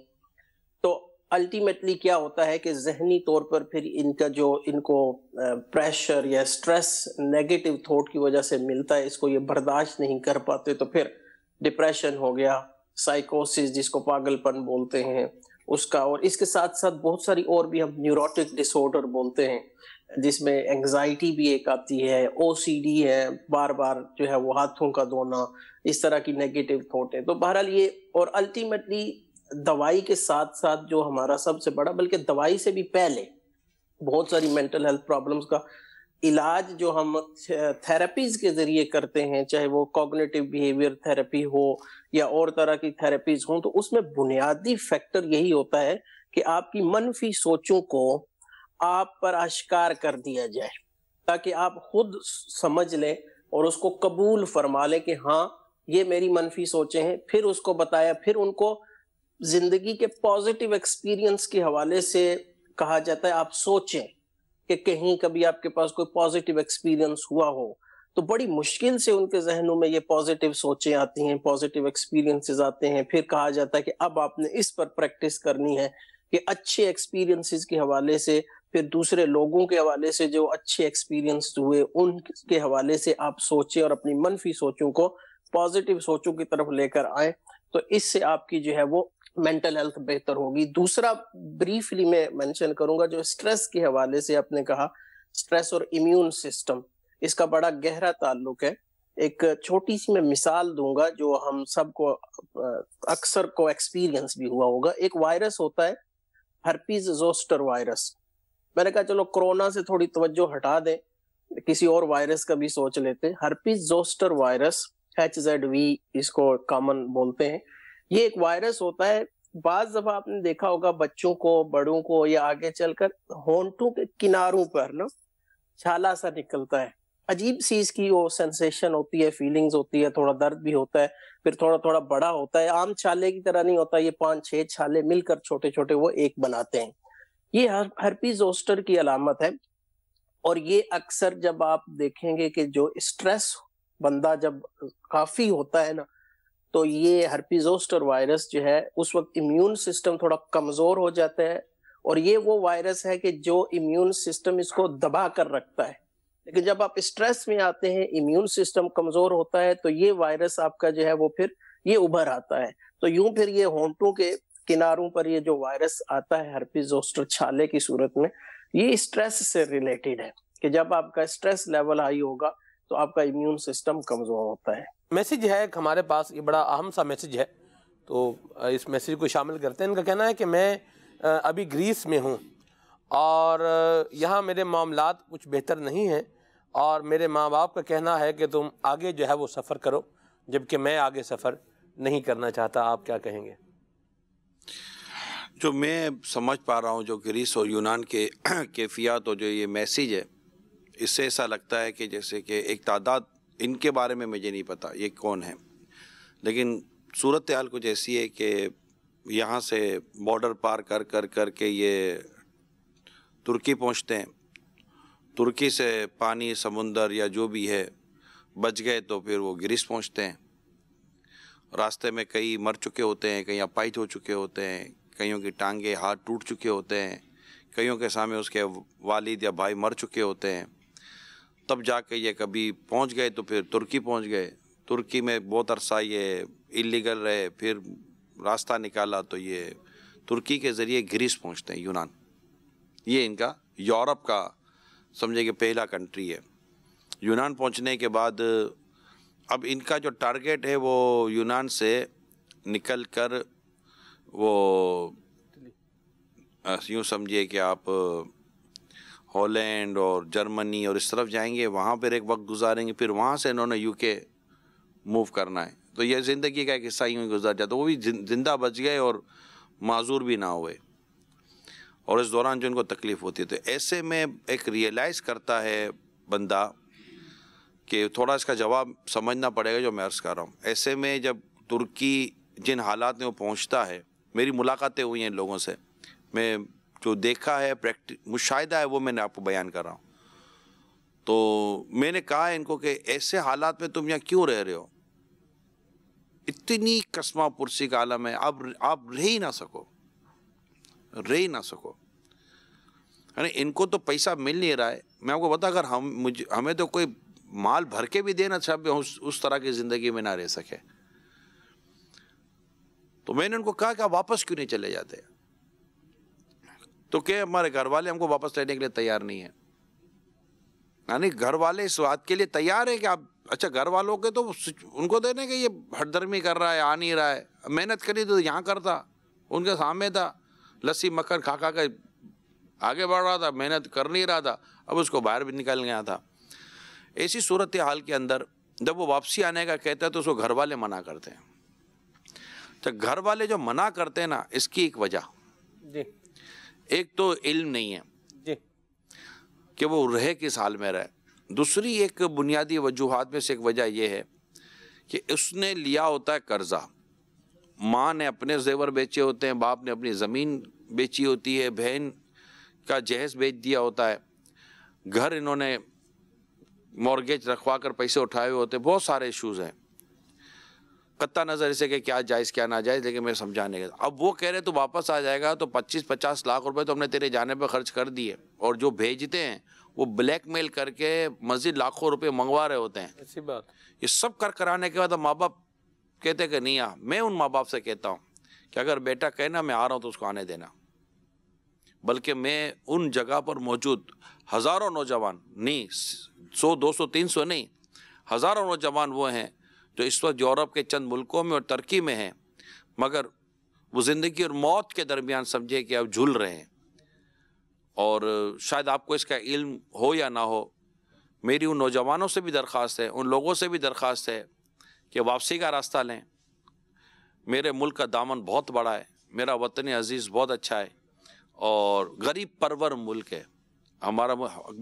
तो अल्टीमेटली क्या होता है कि जहनी तौर पर फिर इनका जो इनको प्रेशर या स्ट्रेस नेगेटिव थॉट की वजह से मिलता है इसको ये बर्दाश्त नहीं कर पाते तो फिर डिप्रेशन हो गया साइकोसिस जिसको पागलपन बोलते हैं उसका और इसके साथ साथ बहुत सारी और भी हम न्यूरोटिक डिसऑर्डर बोलते हैं जिसमें एंगजाइटी भी एक आती है ओ है बार बार जो है वो हाथों का धोना इस तरह की नेगेटिव थॉट है तो बहरहाल ये और अल्टीमेटली दवाई के साथ साथ जो हमारा सबसे बड़ा बल्कि दवाई से भी पहले बहुत सारी मेंटल हेल्थ प्रॉब्लम्स का इलाज जो हम थेरेपीज के जरिए करते हैं चाहे वो कॉग्नेटिव बिहेवियर थेरेपी हो या और तरह की थेरेपीज हों तो उसमें बुनियादी फैक्टर यही होता है कि आपकी मनफी सोचों को आप पर आश्कार कर दिया जाए ताकि आप खुद समझ लें और उसको कबूल फरमा लें कि हाँ ये मेरी मनफी सोचें हैं फिर उसको बताया फिर उनको जिंदगी के पॉजिटिव एक्सपीरियंस के हवाले से कहा जाता है आप सोचें कि कहीं कभी आपके पास कोई पॉजिटिव एक्सपीरियंस हुआ हो तो बड़ी मुश्किल से उनके जहनों में ये पॉजिटिव सोचें आती हैं पॉजिटिव एक्सपीरियंसेस आते हैं फिर कहा जाता है कि अब आपने इस पर प्रैक्टिस करनी है कि अच्छे एक्सपीरियंसेस के हवाले से फिर दूसरे लोगों के हवाले से जो अच्छे एक्सपीरियंस हुए उनके हवाले से आप सोचें और अपनी मनफी सोचों को पॉजिटिव सोचों की तरफ लेकर आए तो इससे आपकी जो है वो मेंटल हेल्थ बेहतर होगी दूसरा ब्रीफली मैं मेंशन करूंगा जो स्ट्रेस के हवाले से आपने कहा स्ट्रेस और इम्यून सिस्टम इसका बड़ा गहरा ताल्लुक है एक छोटी सी मैं मिसाल दूंगा जो हम सबको अक्सर को एक्सपीरियंस भी हुआ होगा एक वायरस होता है हर्पीज जोस्टर वायरस मैंने कहा चलो कोरोना से थोड़ी तवज्जो हटा दें किसी और वायरस का भी सोच लेते हैं herpes zoster virus H Z V इसको कॉमन बोलते हैं ये एक वायरस होता है बाज दफा आपने देखा होगा बच्चों को बड़ों को या आगे चलकर होंटों के किनारों पर ना छाला सा निकलता है अजीब सी इसकी वो सेंसेशन होती है फीलिंग्स होती है थोड़ा दर्द भी होता है फिर थोड़ा थोड़ा बड़ा होता है आम छाले की तरह नहीं होता ये पांच छह छाले मिलकर छोटे छोटे वो एक बनाते हैं ये हर हरपी जोस्टर की अलामत है और ये अक्सर जब आप देखेंगे कि जो स्ट्रेस बंदा जब काफी होता है ना तो ये हर्पिजोस्टर वायरस जो है उस वक्त इम्यून सिस्टम थोड़ा कमजोर हो जाता है और ये वो वायरस है कि जो इम्यून सिस्टम इसको दबा कर रखता है लेकिन जब आप स्ट्रेस में आते हैं इम्यून सिस्टम कमजोर होता है तो ये वायरस आपका जो है वो फिर ये उभर आता है तो यूं फिर ये होंटों के किनारों पर ये जो वायरस आता है हरपीजोस्टर छाले की सूरत में ये स्ट्रेस से रिलेटेड है कि जब आपका स्ट्रेस लेवल हाई होगा तो आपका इम्यून सिस्टम कमजोर होता है मैसेज है हमारे पास ये बड़ा अहम सा मैसेज है तो इस मैसेज को शामिल करते हैं इनका कहना है कि मैं अभी ग्रीस में हूँ और यहाँ मेरे मामला कुछ बेहतर नहीं हैं और मेरे माँ बाप का कहना है कि तुम आगे जो है वो सफ़र करो जबकि मैं आगे सफ़र नहीं करना चाहता आप क्या कहेंगे जो मैं समझ पा रहा हूँ जो ग्रीस और यूनान के कैफियात और जो ये मैसेज है इससे ऐसा लगता है कि जैसे कि एक तादाद इनके बारे में मुझे नहीं पता ये कौन है लेकिन सूरत हाल कुछ ऐसी है कि यहाँ से बॉर्डर पार कर कर कर के ये तुर्की पहुँचते हैं तुर्की से पानी समुंदर या जो भी है बच गए तो फिर वो ग्रीस पहुंचते हैं रास्ते में कई मर चुके होते हैं कई अपाहिज हो चुके होते हैं कईयों की टांगे हाथ टूट चुके होते हैं कईयों के सामने उसके वालिद या भाई मर चुके होते हैं तब जाके ये कभी पहुंच गए तो फिर तुर्की पहुंच गए तुर्की में बहुत अरसा ये इलीगल रहे फिर रास्ता निकाला तो ये तुर्की के ज़रिए ग्रीस पहुँचते हैं यूनान ये इनका यूरोप का समझे कि पहला कंट्री है यूनान पहुंचने के बाद अब इनका जो टारगेट है वो यूनान से निकल कर वो यूँ समझिए कि आप हॉलैंड और जर्मनी और इस तरफ जाएंगे वहाँ पर एक वक्त गुजारेंगे फिर वहाँ से इन्होंने यूके मूव करना है तो यह ज़िंदगी का एक हिस्सा यूँ गुजार जाता वो भी जिंदा बच गए और माजूर भी ना हुए और इस दौरान जो इनको तकलीफ़ होती है तो ऐसे में एक रियलाइज़ करता है बंदा कि थोड़ा इसका जवाब समझना पड़ेगा जो मैं अर्ज़ कर रहा हूँ ऐसे में जब तुर्की जिन हालात में वो पहुँचता है मेरी मुलाकातें हुई हैं लोगों से मैं जो देखा है प्रैक्टिस मुशाहिदा है वो मैंने आपको बयान कर रहा हूँ तो मैंने कहा इनको कि ऐसे हालात में तुम यहाँ क्यों रह रहे हो इतनी कस्मा पुरसी का आलम है आप आप रह ही ना सको रह ना सको अरे इनको तो पैसा मिल नहीं रहा है मैं आपको बता अगर हम मुझे हमें तो कोई माल भर के भी देना चाहे उस, उस तरह की ज़िंदगी में ना रह सके तो मैंने उनको कहा कि आप वापस क्यों नहीं चले जाते तो क्या हमारे घर वाले हमको वापस लेने के लिए तैयार नहीं है यानी घर वाले इस बात के लिए तैयार है कि आप अच्छा घर वालों के तो उनको देने तो के ये हटदर्मी कर रहा है आ नहीं रहा है मेहनत करी तो यहाँ करता उनके सामने था लस्सी मक्खन खा खा कर आगे बढ़ रहा था मेहनत कर नहीं रहा था अब उसको बाहर भी निकल गया था ऐसी सूरत हाल के अंदर जब वो वापसी आने का कहता है तो उसको घर वाले मना करते हैं तो घर वाले जो मना करते हैं ना इसकी एक वजह एक तो इल्म नहीं है कि वो रहे किस हाल में रहे दूसरी एक बुनियादी वजूहत में से एक वजह यह है कि उसने लिया होता है कर्ज़ा माँ ने अपने जेवर बेचे होते हैं बाप ने अपनी ज़मीन बेची होती है बहन का जहेज बेच दिया होता है घर इन्होंने मॉर्गेज रखवा कर पैसे उठाए हुए होते हैं बहुत सारे इशूज़ हैं कत्ता नज़र इसे कि क्या जायज़ क्या ना जायज़ लेकिन मैं समझाने का अब वो कह रहे तो वापस आ जाएगा तो 25-50 लाख रुपए तो हमने तेरे जाने पर खर्च कर दिए और जो भेजते हैं वो ब्लैकमेल करके मज़ीद लाखों रुपए मंगवा रहे होते हैं ऐसी बात ये सब कर कराने के बाद माँ बाप कहते कि नहीं आ हाँ, मैं उन माँ बाप से कहता हूँ कि अगर बेटा कहना मैं आ रहा हूँ तो उसको आने देना बल्कि मैं उन जगह पर मौजूद हज़ारों नौजवान नहीं सौ दो सौ तीन सौ नहीं हज़ारों नौजवान वो हैं जो इस वक्त यूरोप के चंद मुल्कों में और तुर्की में हैं मगर वो ज़िंदगी और मौत के दरमियान समझे कि अब झूल रहे हैं और शायद आपको इसका इल्म हो या ना हो मेरी उन नौजवानों से भी दरख्वास्त है उन लोगों से भी दरख्वास्त है कि वापसी का रास्ता लें मेरे मुल्क का दामन बहुत बड़ा है मेरा वतन अजीज़ बहुत अच्छा है और गरीब परवर मुल्क है हमारा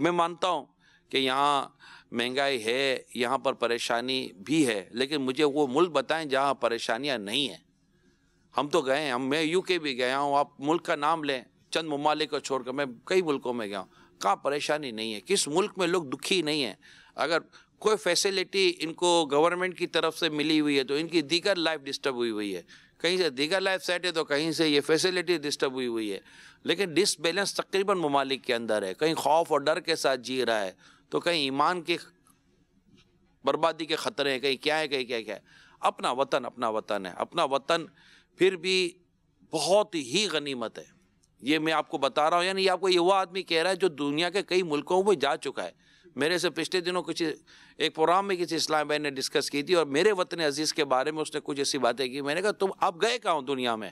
मैं मानता हूँ कि यहाँ महंगाई है यहाँ पर परेशानी भी है लेकिन मुझे वो मुल्क बताएं जहाँ परेशानियाँ नहीं हैं हम तो गए हम मैं यूके भी गया हूँ आप मुल्क का नाम लें चंद ममालिक को छोड़कर मैं कई मुल्कों में गया हूँ कहाँ परेशानी नहीं है किस मुल्क में लोग दुखी नहीं हैं अगर कोई फैसिलिटी इनको गवर्नमेंट की तरफ से मिली हुई है तो इनकी दीगर लाइफ डिस्टर्ब हुई हुई है कहीं से दीगर लाइफ सेट है तो कहीं से ये फैसिलिटी डिस्टर्ब हुई हुई है लेकिन डिसबैलेंस तकरीबन ममालिक के अंदर है कहीं खौफ और डर के साथ जी रहा है तो कहीं ईमान के बर्बादी के ख़तरे हैं कहीं क्या है कहीं क्या क्या है अपना वतन अपना वतन है अपना वतन फिर भी बहुत ही गनीमत है ये मैं आपको बता रहा हूँ यानी आपको युवा आदमी कह रहा है जो दुनिया के कई मुल्कों में जा चुका है मेरे से पिछले दिनों कुछ एक प्रोग्राम में किसी इस्लाम भाई ने डिस्कस की थी और मेरे वतन अजीज़ के बारे में उसने कुछ ऐसी बातें की मैंने कहा तुम अब गए कहाँ हो दुनिया में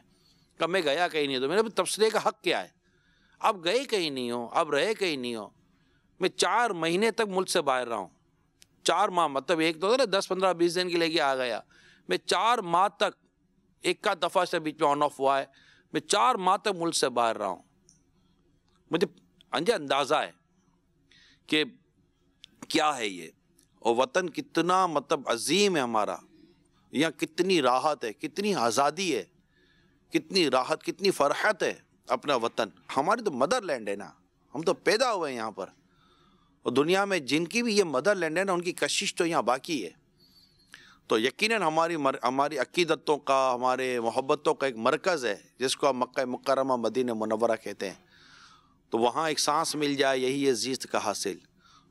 कब मैं गया कहीं नहीं तो मेरे तबसरे का हक क्या है अब गए कहीं नहीं हो अब रहे कहीं नहीं हो मैं चार महीने तक मुल्क से बाहर रहा हूँ चार माह मतलब एक तो ना दस पंद्रह बीस दिन के लेके आ गया मैं चार माह तक एक का दफ़ा से बीच में ऑन ऑफ हुआ है मैं चार माह तक मुल्क से बाहर रहा हूँ मुझे अंजे अंदाज़ा है कि क्या है ये और वतन कितना मतलब अजीम है हमारा यहाँ कितनी राहत है कितनी आज़ादी है कितनी राहत कितनी फरहत है अपना वतन हमारी तो मदरलैंड है ना हम तो पैदा हुए हैं यहाँ पर और दुनिया में जिनकी भी ये मदरलैंड है ना उनकी कशिश तो यहाँ बाकी है तो यकीनन हमारी मर, हमारी अकीदतों का हमारे मोहब्बतों का एक मरकज़ है जिसको हम मक् मुकरमा मदीन मनवरा कहते हैं तो वहाँ एक सांस मिल जाए यही है जीत का हासिल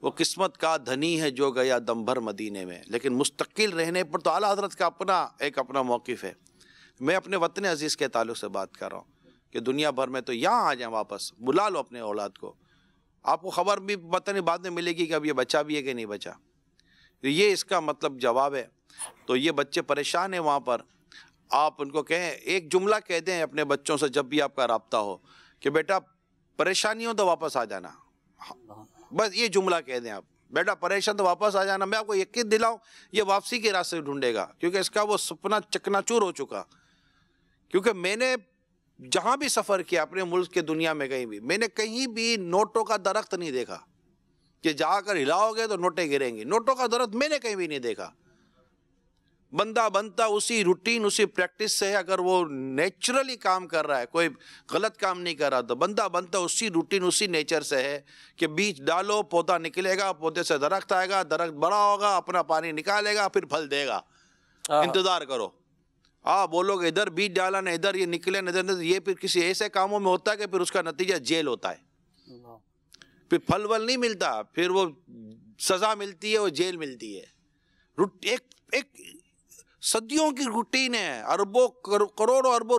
वो किस्मत का धनी है जो गया दम भर मदीने में लेकिन मुस्तकिल रहने पर तो आला हजरत का अपना एक अपना मौक़ है मैं अपने वतन अजीज़ के ताल्लुक से बात कर रहा हूँ कि दुनिया भर में तो यहाँ आ जाए वापस बुला लो अपने औलाद को आपको ख़बर भी नहीं बाद में मिलेगी कि अब ये बचा भी है कि नहीं बचा ये इसका मतलब जवाब है तो ये बच्चे परेशान हैं वहाँ पर आप उनको कहें एक जुमला कह दें अपने बच्चों से जब भी आपका रबता हो कि बेटा परेशानी हो तो वापस आ जाना हाँ। बस ये जुमला कह दें आप बेटा परेशान तो वापस आ जाना मैं आपको यकीन दिलाऊं ये वापसी के रास्ते ढूंढेगा क्योंकि इसका वो सपना चकनाचूर हो चुका क्योंकि मैंने जहां भी सफ़र किया अपने मुल्क के दुनिया में कहीं भी मैंने कहीं भी नोटों का दरख्त नहीं देखा कि जाकर हिलाओगे तो नोटे गिरेंगे नोटों का दरख्त मैंने कहीं भी नहीं देखा बंदा बनता उसी रूटीन उसी प्रैक्टिस से अगर वो नेचुरली काम कर रहा है कोई गलत काम नहीं कर रहा तो बंदा बनता उसी रूटीन उसी नेचर से है कि बीज डालो पौधा निकलेगा पौधे से दरख्त आएगा दरख्त बड़ा होगा अपना पानी निकालेगा फिर फल देगा हाँ। इंतज़ार करो आप बोलोगे इधर बीज डाला ना इधर ये निकले ना इधर ये फिर किसी ऐसे कामों में होता है कि फिर उसका नतीजा जेल होता है फिर फल वल नहीं मिलता फिर वो सज़ा मिलती है और जेल मिलती है एक एक सदियों की रूटीन है अरबों करोड़ों अरबों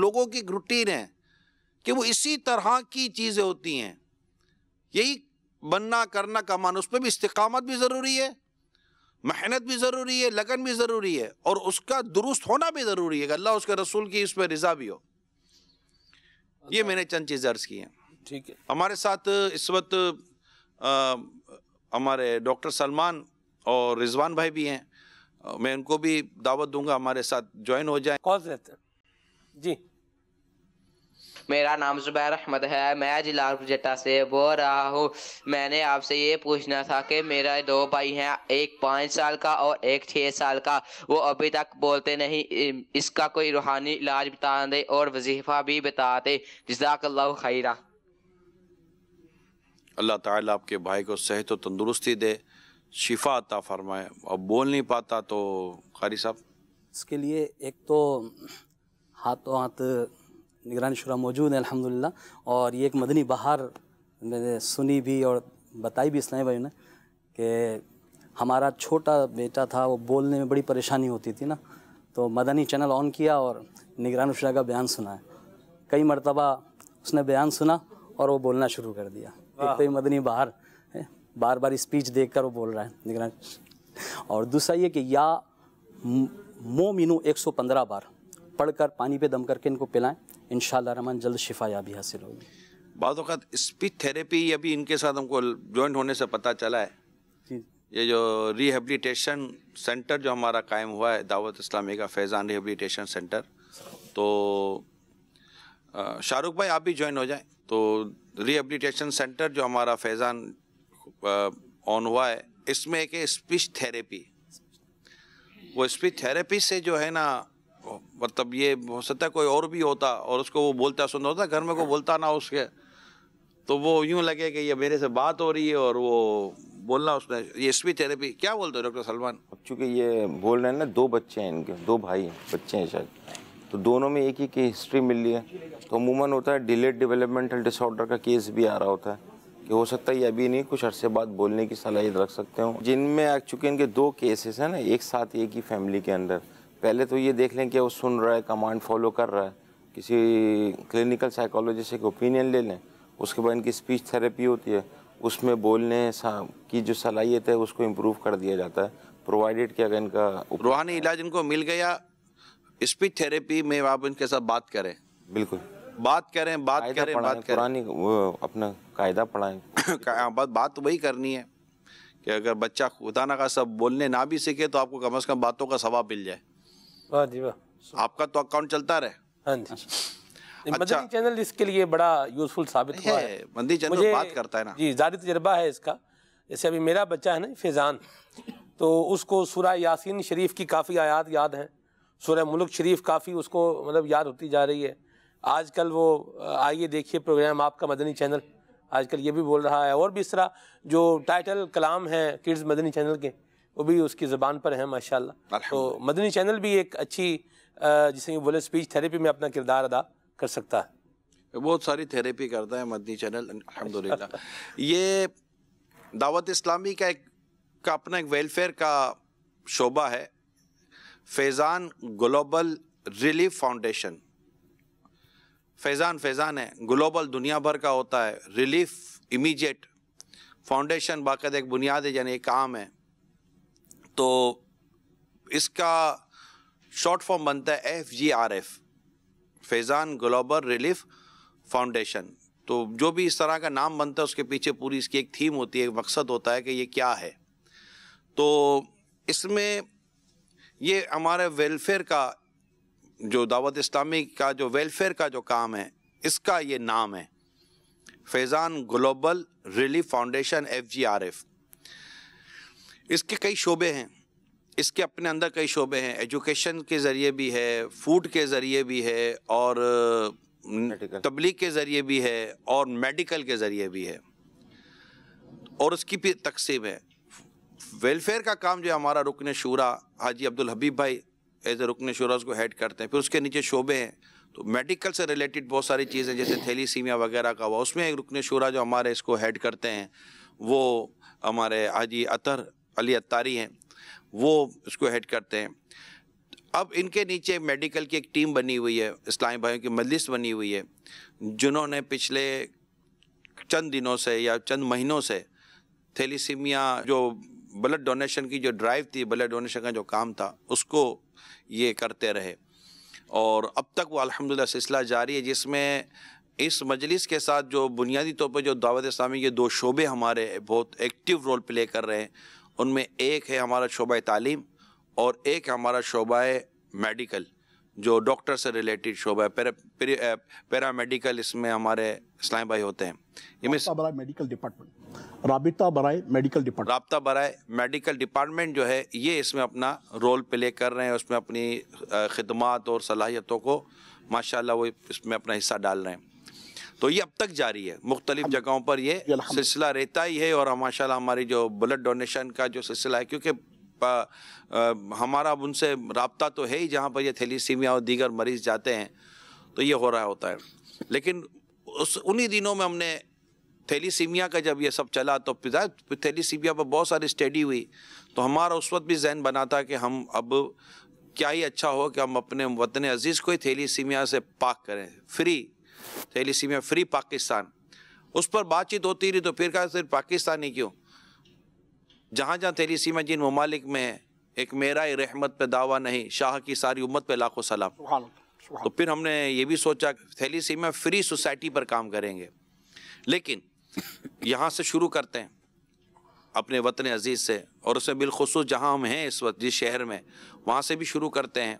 लोगों की रूटीन है कि वो इसी तरह की चीज़ें होती हैं यही बनना करना कमाना उसमें भी इस्तकामत भी ज़रूरी है मेहनत भी ज़रूरी है लगन भी ज़रूरी है और उसका दुरुस्त होना भी ज़रूरी है अल्लाह उसके रसूल की इस पर रज़ा भी हो ये मैंने चंद चीज़ें अर्ज़ की हैं ठीक है हमारे साथ इस वक्त हमारे डॉक्टर सलमान और रिजवान भाई भी हैं मैं उनको भी दावत दूंगा हमारे साथ ज्वाइन हो जाए कौन से जी मेरा नाम जुबैर अहमद है मैं जिला जटा से बोल रहा हूँ मैंने आपसे ये पूछना था कि मेरा दो भाई हैं एक पाँच साल का और एक छः साल का वो अभी तक बोलते नहीं इसका कोई रूहानी इलाज बता दे और वजीफा भी बता दे जजाकल्ला खैरा अल्लाह ताला आपके भाई को सेहत और तंदुरुस्ती दे शिफा अता फरमाए अब बोल नहीं पाता तो कारी साहब इसके लिए एक तो हाथों हाथ निगरानी शुरा मौजूद है अल्हम्दुलिल्लाह और ये एक मदनी बहार मैंने सुनी भी और बताई भी इसलिए भाई ने कि हमारा छोटा बेटा था वो बोलने में बड़ी परेशानी होती थी ना तो मदनी चैनल ऑन किया और निगरान शुरा का बयान सुना है कई मरतबा उसने बयान सुना और वो बोलना शुरू कर दिया एक तो मदनी बहार बार बार स्पीच देखकर वो बोल रहे हैं निगरान और दूसरा ये कि या मो मीनू एक बार पढ़कर पानी पे दम करके इनको पिलाएं इन रहमान जल्द शिफा याबी हासिल होगी बाद स्पीच थेरेपी अभी इनके साथ हमको ज्वाइंट होने से पता चला है ये जो रिहेबलीटेशन सेंटर जो हमारा कायम हुआ है दावत इस्लामी का फैज़ान रिहेबलीटेशन सेंटर तो शाहरुख भाई आप भी ज्वाइन हो जाएं तो रिहेबलीटेशन सेंटर जो हमारा फैज़ान ऑन हुआ है इसमें एक स्पीच थेरेपी वो स्पीच थेरेपी से जो है ना मतलब ये हो सकता है कोई और भी होता और उसको वो बोलता सुन होता घर में को बोलता ना उसके तो वो यूँ लगे कि ये मेरे से बात हो रही है और वो बोलना उसने ये स्पीच थेरेपी क्या बोलते हो डॉक्टर सलमान अब चूँकि ये बोल रहे हैं ना दो बच्चे हैं इनके दो भाई हैं बच्चे हैं शायद तो दोनों में एक ही की हिस्ट्री मिल रही है तो अमूमन होता है डिलेड डेवलपमेंटल डिसऑर्डर का केस भी आ रहा होता है कि हो सकता है अभी नहीं कुछ अरसे बाद बोलने की सलाहियत रख सकते हो जिनमें आ चुके इनके दो केसेस हैं ना एक साथ एक ही फैमिली के अंदर पहले तो ये देख लें कि वो सुन रहा है कमांड फॉलो कर रहा है किसी क्लिनिकल साइकोलॉजिस्ट एक ओपिनियन ले लें उसके बाद इनकी स्पीच थेरेपी होती है उसमें बोलने की जो सलाहियत है उसको इम्प्रूव कर दिया जाता है प्रोवाइडेड कि अगर इनका रूहानी इलाज इनको मिल गया स्पीच थेरेपी में आप इनके साथ बात करें बिल्कुल बात करें बात करें बात करें पुरानी अपना कायदा पढ़ाएं हाँ, बस बात तो वही करनी है कि अगर बच्चा खुदा ना का सब बोलने ना भी सीखे तो आपको कम से कम बातों का सवाब मिल जाए वाह जी वाह आपका तो अकाउंट चलता रहे हाँ जी अच्छा, अच्छा। चैनल इसके लिए बड़ा यूजफुल साबित हुआ है मंदी चैनल मुझे बात करता है ना जी जारी तजर्बा है इसका जैसे अभी मेरा बच्चा है ना फैज़ान तो उसको सूर्य यासीन शरीफ की काफ़ी आयात याद हैं सूर्य मुल्क शरीफ काफ़ी उसको मतलब याद होती जा रही है आजकल वो आइए देखिए प्रोग्राम आपका मदनी चैनल आजकल ये भी बोल रहा है और भी इस तरह जो टाइटल कलाम है किड्स मदनी चैनल के वो भी उसकी ज़बान पर है माशाल्लाह तो मदनी चैनल भी एक अच्छी जिसे बोले स्पीच थेरेपी में अपना किरदार अदा कर सकता है बहुत सारी थेरेपी करता है मदनी चैनल अलहमदिल्ला ये दावत इस्लामी का एक का अपना एक वेलफेयर का शोबा है Faizan Global Relief Foundation Faizan Faizan है ग्लोबल दुनिया भर का होता है रिलीफ इमीजिएट फाउंडेशन बाक़ायदा एक बुनियाद है यानी एक काम है तो इसका शॉर्ट फॉर्म बनता है F G R F Faizan Global Relief Foundation तो जो भी इस तरह का नाम बनता है उसके पीछे पूरी इसकी एक थीम होती है एक मकसद होता है कि ये क्या है तो इसमें ये हमारे वेलफेयर का जो दावत इस्लामी का जो वेलफेयर का जो काम है इसका ये नाम है Faizan Global Relief Foundation F G R F इसके कई शोबे हैं इसके अपने अंदर कई शोबे हैं एजुकेशन के ज़रिए भी है फूड के ज़रिए भी है और तबलीग के ज़रिए भी है और मेडिकल के ज़रिए भी है और उसकी भी तकसीम है वेलफेयर का काम जो हमारा रुकन शूरा हाजी अब्दुल हबीब भाई एज ए रुकन शुरा को हेड करते हैं फिर उसके नीचे शोबे हैं तो मेडिकल से रिलेटेड बहुत सारी चीज़ें जैसे थैलीसीमिया वगैरह का हुआ उसमें एक रुकन शुरा जो हमारे इसको हेड करते हैं वो हमारे आजी अतर अली अतारी हैं वो इसको हेड करते हैं अब इनके नीचे मेडिकल की एक टीम बनी हुई है इस्लामी भाइयों की मजलिस बनी हुई है जिन्होंने पिछले चंद दिनों से या चंद महीनों से थैलीसीमिया जो ब्लड डोनेशन की जो ड्राइव थी ब्लड डोनेशन का जो काम था उसको ये करते रहे और अब तक वो अलहमदिल्ला सिलसिला जारी है जिसमें इस मजलिस के साथ जो बुनियादी तौर पर जो दावत इस्लामी के दो शोबे हमारे बहुत एक्टिव रोल प्ले कर रहे हैं उनमें एक है हमारा शोबा तालीम और एक है हमारा शोबा मेडिकल जो डॉक्टर से रिलेटेड शोबा है पैरामेडिकल इसमें हमारे इस्लाम भाई होते हैं मेडिकल डिपार्टमेंट राबिता मेडिकल डिपार्टमेंट राबता मेडिकल डिपार्टमेंट जो है ये इसमें अपना रोल प्ले कर रहे हैं उसमें अपनी खदमात और सलाहियतों को माशाल्लाह वो इसमें अपना हिस्सा डाल रहे हैं तो ये अब तक जारी है मुख्तलिफ जगहों पर ये सिलसिला रहता ही है और माशा हमारी जो ब्लड डोनेशन का जो सिलसिला है क्योंकि आ, हमारा अब उनसे रबता तो है ही जहाँ पर यह थैलीसीमिया और दीगर मरीज़ जाते हैं तो ये हो रहा होता है लेकिन उस उन्हीं दिनों में हमने थैलीसीमिया का जब ये सब चला तो थैलीसीमिया पर बहुत सारी स्टडी हुई तो हमारा उस वक्त भी जहन बना था कि हम अब क्या ही अच्छा हो कि हम अपने वतन अजीज़ को ही थैलीसीमिया से पाक करें फ्री थैलीसीमिया फ्री पाकिस्तान उस पर बातचीत होती रही तो फिर कहा सिर्फ पाकिस्तान ही क्यों जहाँ जहाँ थैलीसीमिया जिन ममालिक में है एक मेरा रहमत पर दावा नहीं शाह की सारी उम्मत पर लाखों सलाम तो फिर हमने ये भी सोचा थैलीसीमिया फ्री सोसाइटी पर काम करेंगे लेकिन यहाँ से शुरू करते हैं अपने वतन अजीज़ से और उसमें बिलखसूस जहाँ हम हैं इस वक्त जिस शहर में वहाँ से भी शुरू करते हैं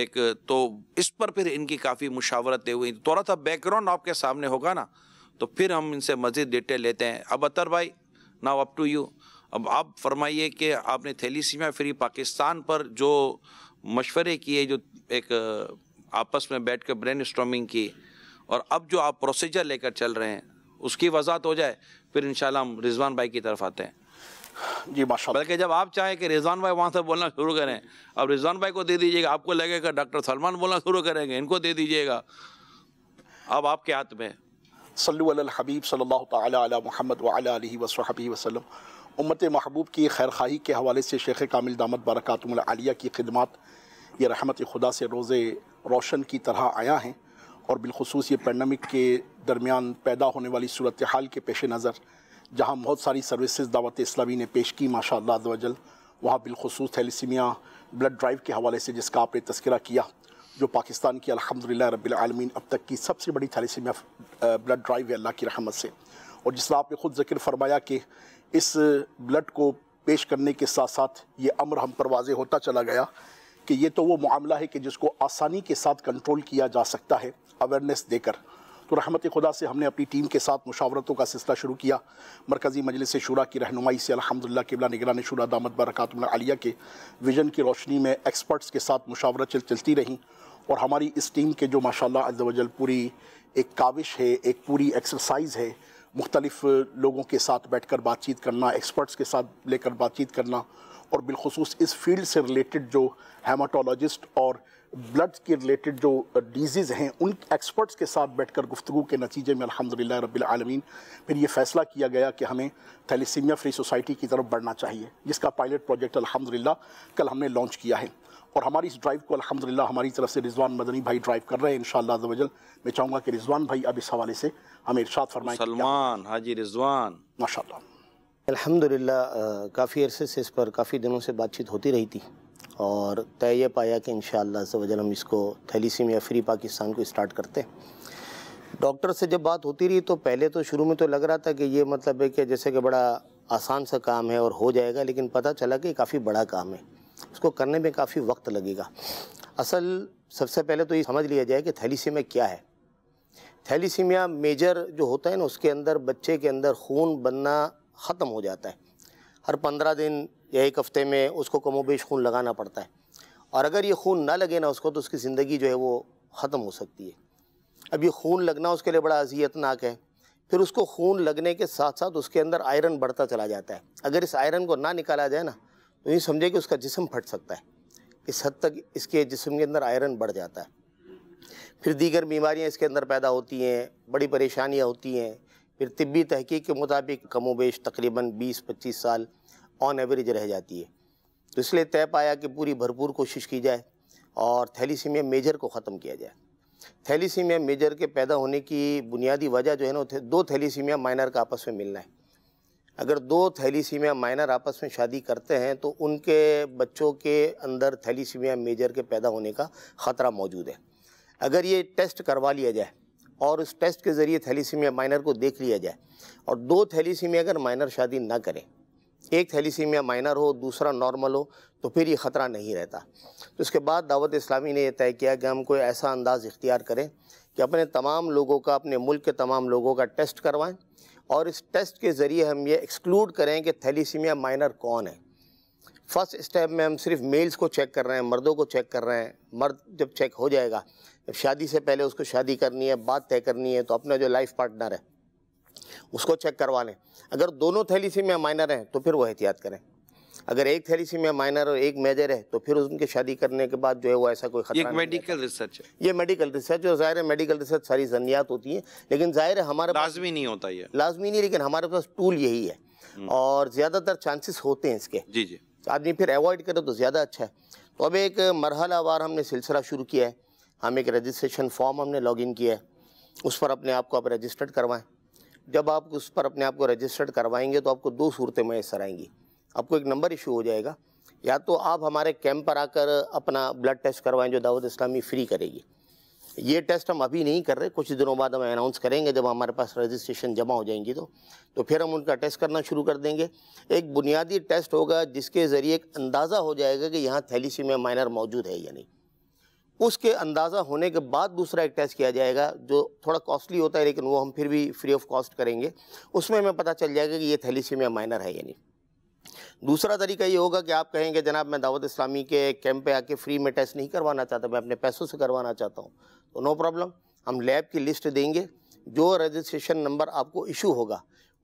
एक तो इस पर फिर इनकी काफ़ी मुशावरतें हुई थोड़ा सा बैकग्राउंड आपके सामने होगा ना तो फिर हम इनसे मज़ीद डिटेल लेते हैं अब अतर भाई नाउ अप टू यू अब आप फरमाइए कि आपने थैलीसीमा फ्री पाकिस्तान पर जो मशवरे किए जो एक आपस में बैठ कर ब्रेन की और अब जो आप प्रोसीजर लेकर चल रहे हैं उसकी वजहत हो जाए फिर इन हम रिजवान भाई की तरफ आते हैं जी माशा बल्कि जब आप चाहें कि रिजवान भाई वहाँ से बोलना शुरू करें अब रिजवान भाई को दे दीजिएगा आपको लगेगा डॉक्टर सलमान बोलना शुरू करेंगे इनको दे दीजिएगा अब आपके हाथ में सल्लल्लाहु हबीब सल्ला ताला वसहबी वसलम उम्मत महबूब की खैर खाही के हवाले से शेख कामिल दामद आलिया की खिदमत ये रहमत खुदा से रोज़े रोशन की तरह आया है और बिलखसूस ये पैंडमिक के दरमियान पैदा होने वाली सूरत हाल के पेश नज़र जहाँ बहुत सारी सर्विसेज दावत इस्लामी ने पेश की माशा वहाँ बिलखसूस थैलिसमिया ब्लड ड्राइव के हवाले से जिसका आपने तस्करा किया जो पाकिस्तान की अलहमदिल्ला रबालमीन अब तक की सबसे बड़ी थैलिसमिया ब्लड ड्राइव है अल्लाह की रहमत से और जिस आपने ख़ुद जिक्र फरमाया कि इस ब्लड को पेश करने के साथ साथ ये अमर हम पर वाज होता चला गया कि ये तो वो मामला है कि जिसको आसानी के साथ कंट्रोल किया जा सकता है अवेयरनेस देकर तो रहमत खुदा से हमने अपनी टीम के साथ मुशावरतों का सिलसिला शुरू किया मरकज़ी मजलिस शुरा की रहनुमाई से अलहमदिल्ला किबला निगरान शुरा दामद बरकतमिया के विजन की रोशनी में एक्सपर्ट्स के साथ मुशावरत चल चलती रहीं और हमारी इस टीम के जो माशा अजल पूरी एक काविश है एक पूरी एक्सरसाइज है मुख्तलिफ़ लोगों के साथ बैठ कर बातचीत करना एक्सपर्ट्स के साथ लेकर बातचीत करना और बिलखसूस इस फील्ड से रिलेटेड जो हेमाटोलॉजिस्ट और ब्लड के रिलेटेड जो डिजीज़ uh, हैं उन एक्सपर्ट्स के साथ बैठकर गुफ्तु के नतीजे में अल्हम्दुलिल्लाह रब्बिल आलमीन फिर ये फैसला किया गया कि हमें थैलीसीमिया फ्री सोसाइटी की तरफ बढ़ना चाहिए जिसका पायलट प्रोजेक्ट अल्हम्दुलिल्लाह कल हमने लॉन्च किया है और हमारी इस ड्राइव को अल्हम्दुलिल्लाह हमारी तरफ से रिजवान मदनी भाई ड्राइव कर रहे हैं इन वजल मैं चाहूँगा कि रिजवान भाई अब इस हवाले से हमें इर्शाद फरमाए सलमान हाजी रिजवान माशा अलहमदिल्ला काफ़ी अरसे से इस पर काफ़ी दिनों से बातचीत होती रही थी और तय ये पाया कि इन शजल हम इसको थैलीसीमिया फ्री पाकिस्तान को स्टार्ट करते हैं डॉक्टर से जब बात होती रही तो पहले तो शुरू में तो लग रहा था कि ये मतलब है कि जैसे कि बड़ा आसान सा काम है और हो जाएगा लेकिन पता चला कि काफ़ी बड़ा काम है उसको करने में काफ़ी वक्त लगेगा असल सबसे पहले तो ये समझ लिया जाए कि थैलीसीमिया क्या है थैलीसीमिया मेजर जो होता है ना उसके अंदर बच्चे के अंदर खून बनना ख़त्म हो जाता है हर पंद्रह दिन या एक हफ़्ते में उसको कमोबेश खून लगाना पड़ता है और अगर ये खून ना लगे ना उसको तो उसकी ज़िंदगी जो है वो ख़त्म हो सकती है अब ये खून लगना उसके लिए बड़ा अजियतनाक है फिर उसको खून लगने के साथ साथ उसके अंदर आयरन बढ़ता चला जाता है अगर इस आयरन को ना निकाला जाए ना तो ये समझे कि उसका जिसम फट सकता है इस हद तक इसके जिसम के अंदर आयरन बढ़ जाता है फिर दीगर बीमारियाँ इसके अंदर पैदा होती हैं बड़ी परेशानियाँ होती हैं फिर तिबी तहकीक के मुताबिक कमोबेश तकरीबन 20-25 साल ऑन एवरेज रह जाती है तो इसलिए तय पाया कि पूरी भरपूर कोशिश की जाए और थैलीसीमिया मेजर को ख़त्म किया जाए थैलीसीमिया मेजर के पैदा होने की बुनियादी वजह जो है ना दो थैलीसीमिया माइनर का आपस में मिलना है अगर दो थैलीसीमिया माइनर आपस में शादी करते हैं तो उनके बच्चों के अंदर थैलीसीमिया मेजर के पैदा होने का ख़तरा मौजूद है अगर ये टेस्ट करवा लिया जाए और उस टेस्ट के ज़रिए थैलीसीमिया माइनर को देख लिया जाए और दो थैलीसीमिया अगर माइनर शादी ना करें एक थैलीसीमिया माइनर हो दूसरा नॉर्मल हो तो फिर ये ख़तरा नहीं रहता तो उसके बाद दावत इस्लामी ने यह तय किया कि हम कोई ऐसा अंदाज़ इख्तियार करें कि अपने तमाम लोगों का अपने मुल्क के तमाम लोगों का टेस्ट करवाएं और इस टेस्ट के ज़रिए हम ये एक्सक्लूड करें कि थैलीसीमिया माइनर कौन है फर्स्ट स्टेप में हम सिर्फ मेल्स को चेक कर रहे हैं मर्दों को चेक कर रहे हैं मर्द जब चेक हो जाएगा जब शादी से पहले उसको शादी करनी है बात तय करनी है तो अपना जो लाइफ पार्टनर है उसको चेक करवा लें अगर दोनों में माइनर हैं तो फिर वो एहतियात करें अगर एक में माइनर और एक मेजर है तो फिर उनके शादी करने के बाद जो है वो ऐसा कोई खतरा मेडिकल रिसर्च है ये मेडिकल रिसर्च और ज़ाहिर है मेडिकल रिसर्च सारी जनियात होती है लेकिन ज़ाहिर है हमारे लाजमी नहीं होता ये लाजमी नहीं लेकिन हमारे पास टूल यही है हम्म। और ज़्यादातर चांसेस होते हैं इसके जी जी आदमी फिर अवॉइड करे तो ज़्यादा अच्छा है तो अब एक वार हमने सिलसिला शुरू किया है हम एक रजिस्ट्रेशन फॉर्म हमने लॉगिन किया है उस पर अपने आप को आप रजिस्टर्ड करवाएं जब आप उस पर अपने आप को रजिस्टर्ड करवाएंगे तो आपको दो सूरतें मैसर आएंगी आपको एक नंबर इशू हो जाएगा या तो आप हमारे कैंप पर आकर अपना ब्लड टेस्ट करवाएं जो दावत इस्लामी फ्री करेगी ये टेस्ट हम अभी नहीं कर रहे कुछ दिनों बाद हम अनाउंस करेंगे जब हमारे पास रजिस्ट्रेशन जमा हो जाएंगी तो तो फिर हम उनका टेस्ट करना शुरू कर देंगे एक बुनियादी टेस्ट होगा जिसके ज़रिए एक अंदाज़ा हो जाएगा कि यहाँ थैलीसीमिया माइनर मौजूद है या नहीं उसके अंदाज़ा होने के बाद दूसरा एक टेस्ट किया जाएगा जो थोड़ा कॉस्टली होता है लेकिन वो हम फिर भी फ्री ऑफ कॉस्ट करेंगे उसमें हमें पता चल जाएगा कि ये थैलीसीमिया माइनर है या नहीं दूसरा तरीका ये होगा कि आप कहेंगे जनाब मैं दावत इस्लामी के कैंप पे आके फ्री में टेस्ट नहीं करवाना चाहता मैं अपने पैसों से करवाना चाहता हूँ तो नो प्रॉब्लम हम लैब की लिस्ट देंगे जो रजिस्ट्रेशन नंबर आपको इशू होगा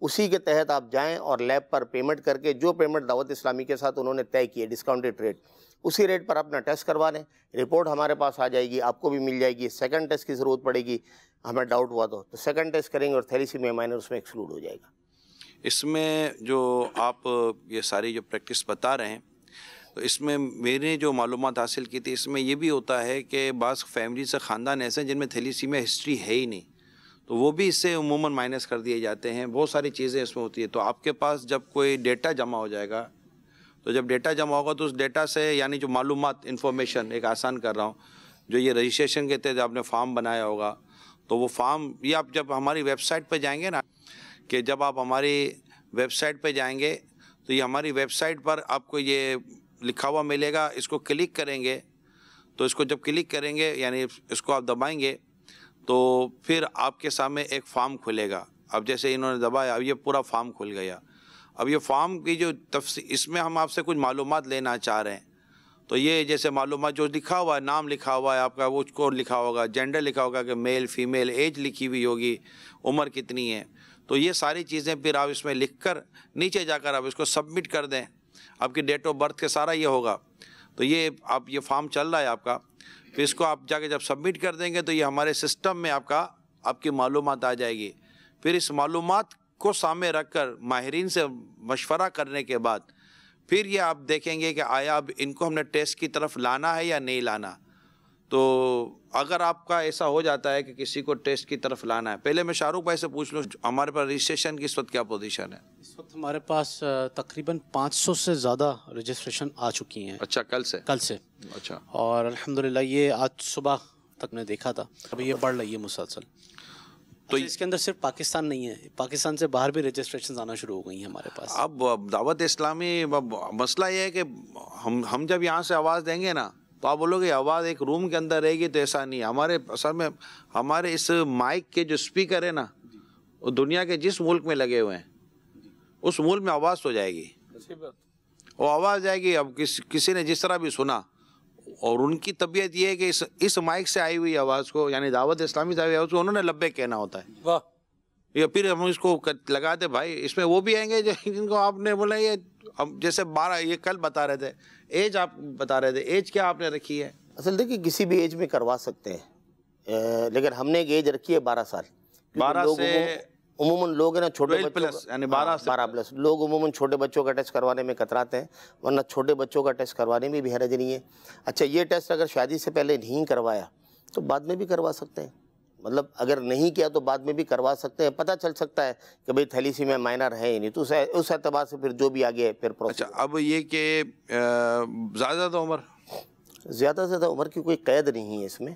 उसी के तहत आप जाएं और लैब पर पेमेंट करके जो पेमेंट दावत इस्लामी के साथ उन्होंने तय किए डिस्काउंटेड रेट उसी रेट पर अपना टेस्ट करवा लें रिपोर्ट हमारे पास आ जाएगी आपको भी मिल जाएगी सेकंड टेस्ट की ज़रूरत पड़ेगी हमें डाउट हुआ तो तो सेकंड टेस्ट करेंगे और थैलीसी में माइनर उसमें एक्सक्लूड हो जाएगा इसमें जो आप ये सारी जो प्रैक्टिस बता रहे हैं तो इसमें मैंने जो मालूम हासिल की थी इसमें यह भी होता है कि बास फैमिली से ख़ानदान ऐसे हैं जिनमें में हिस्ट्री है ही नहीं तो वो भी इससे उमूमन माइनस कर दिए जाते हैं बहुत सारी चीज़ें इसमें होती है तो आपके पास जब कोई डेटा जमा हो जाएगा तो जब डेटा जमा होगा तो उस डेटा से यानी जो मालूम इन्फॉर्मेशन एक आसान कर रहा हूँ जो ये रजिस्ट्रेशन के तहत आपने फार्म बनाया होगा तो वो फार्म ये आप जब हमारी वेबसाइट पर जाएंगे ना कि जब आप हमारी वेबसाइट पर जाएंगे तो ये हमारी वेबसाइट पर आपको ये लिखा हुआ मिलेगा इसको क्लिक करेंगे तो इसको जब क्लिक करेंगे यानी इसको आप दबाएंगे तो फिर आपके सामने एक फार्म खुलेगा अब जैसे इन्होंने दबाया अब ये पूरा फार्म खुल गया अब ये फॉर्म की जो तफसी इसमें हम आपसे कुछ मालूम लेना चाह रहे हैं तो ये जैसे मालूम जो लिखा हुआ है नाम लिखा हुआ है आपका वो स्कोर लिखा होगा जेंडर लिखा होगा कि मेल फीमेल एज लिखी हुई होगी उम्र कितनी है तो ये सारी चीज़ें फिर आप इसमें लिख कर नीचे जाकर आप इसको सबमिट कर दें आपकी डेट ऑफ बर्थ के सारा ये होगा तो ये आप ये फॉर्म चल रहा है आपका फिर तो इसको आप जाके जब सबमिट कर देंगे तो ये हमारे सिस्टम में आपका आपकी मालूम आ जाएगी फिर इस मालूम को सामने रखकर माहरीन से मशवरा करने के बाद फिर ये आप देखेंगे कि आया अब इनको हमने टेस्ट की तरफ लाना है या नहीं लाना तो अगर आपका ऐसा हो जाता है कि किसी को टेस्ट की तरफ लाना है पहले मैं शाहरुख भाई से पूछ लूँ हमारे पास रजिस्ट्रेशन की इस वक्त क्या पोजीशन है इस वक्त हमारे पास तकरीबन 500 से ज़्यादा रजिस्ट्रेशन आ चुकी हैं अच्छा कल से कल से अच्छा और अलहमदिल्ला ये आज सुबह तक ने देखा था अभी ये बढ़ रही है मुसलसल तो, तो इसके अंदर सिर्फ पाकिस्तान नहीं है पाकिस्तान से बाहर भी रजिस्ट्रेशन आना शुरू हो गई हैं हमारे पास अब दावत इस्लामी अब मसला ये है कि हम हम जब यहाँ से आवाज़ देंगे ना तो आप बोलोगे आवाज़ एक रूम के अंदर रहेगी तो ऐसा नहीं हमारे असल में हमारे इस माइक के जो स्पीकर है ना वो दुनिया के जिस मुल्क में लगे हुए हैं उस मुल्क में आवाज़ हो तो जाएगी वो आवाज़ जाएगी अब किस किसी ने जिस तरह भी सुना और उनकी तबीयत ये है कि इस इस माइक से आई हुई आवाज़ को यानी दावत इस्लामी दावी आवाज़ को उन्होंने लब्बे कहना होता है वाह या फिर हम इसको लगा दे भाई इसमें वो भी आएंगे जिनको आपने बोला ये हम जैसे बारह ये कल बता रहे थे एज आप बता रहे थे एज क्या आपने रखी है असल देखिए किसी भी एज में करवा सकते हैं लेकिन हमने एक एज रखी है बारह साल बारह से उमूमन लोग हैं ना छोटे बच्चों बारह हाँ, बारह प्लस लोग उमूमन छोटे बच्चों का टेस्ट करवाने में कतराते हैं वरना छोटे बच्चों का टेस्ट करवाने में भी हरज नहीं है अच्छा ये टेस्ट अगर शादी से पहले नहीं करवाया तो बाद में भी करवा सकते हैं मतलब अगर नहीं किया तो बाद में भी करवा सकते हैं पता चल सकता है कि भाई थैलीसी में माइनर है ही नहीं तो उस उस एतबार से फिर जो भी आगे फिर अच्छा अब ये कि ज़्यादा ज़्यादा तो उम्र ज़्यादा से ज़्यादा उम्र की कोई कैद नहीं है इसमें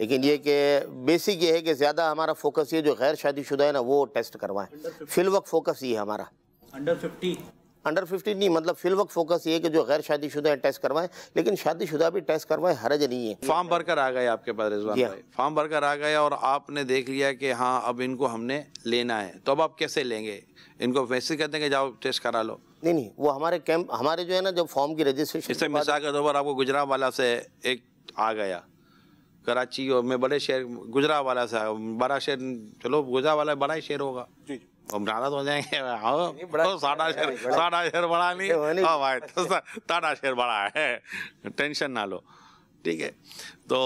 लेकिन ये कि बेसिक ये है कि ज़्यादा हमारा फोकस ये जो गैर शादीशुदा है ना वो टेस्ट करवाएं फिल वक्त फोकस ये हमारा अंडर फिफ्टी अंडर फिफ्टी नहीं मतलब फिल वक्त फोकस ये है कि जो गैर शादीशुदा है टेस्ट करवाएं लेकिन शादीशुदा भी टेस्ट करवाएं हरज नहीं है फार्म भरकर आ गए आपके पास रिजवान हाँ। भाई फार्म भरकर आ गए और आपने देख लिया कि हाँ अब इनको हमने लेना है तो अब आप कैसे लेंगे इनको वैसे कहते हैं कि जाओ टेस्ट करा लो नहीं नहीं वो हमारे कैंप हमारे जो है ना जब फॉर्म की रजिस्ट्रेशन आपको गुजरात वाला से एक आ गया कराची और मैं बड़े शहर गुजरा वाला सा बड़ा शहर चलो गुजरा वाला बड़ा ही शहर होगा हम नाराज हो तो जाएंगे साढ़ा तो शहर साढ़ा शहर बड़ा नहीं हाँ भाई तो साढ़ा शहर बड़ा है टेंशन ना लो ठीक है तो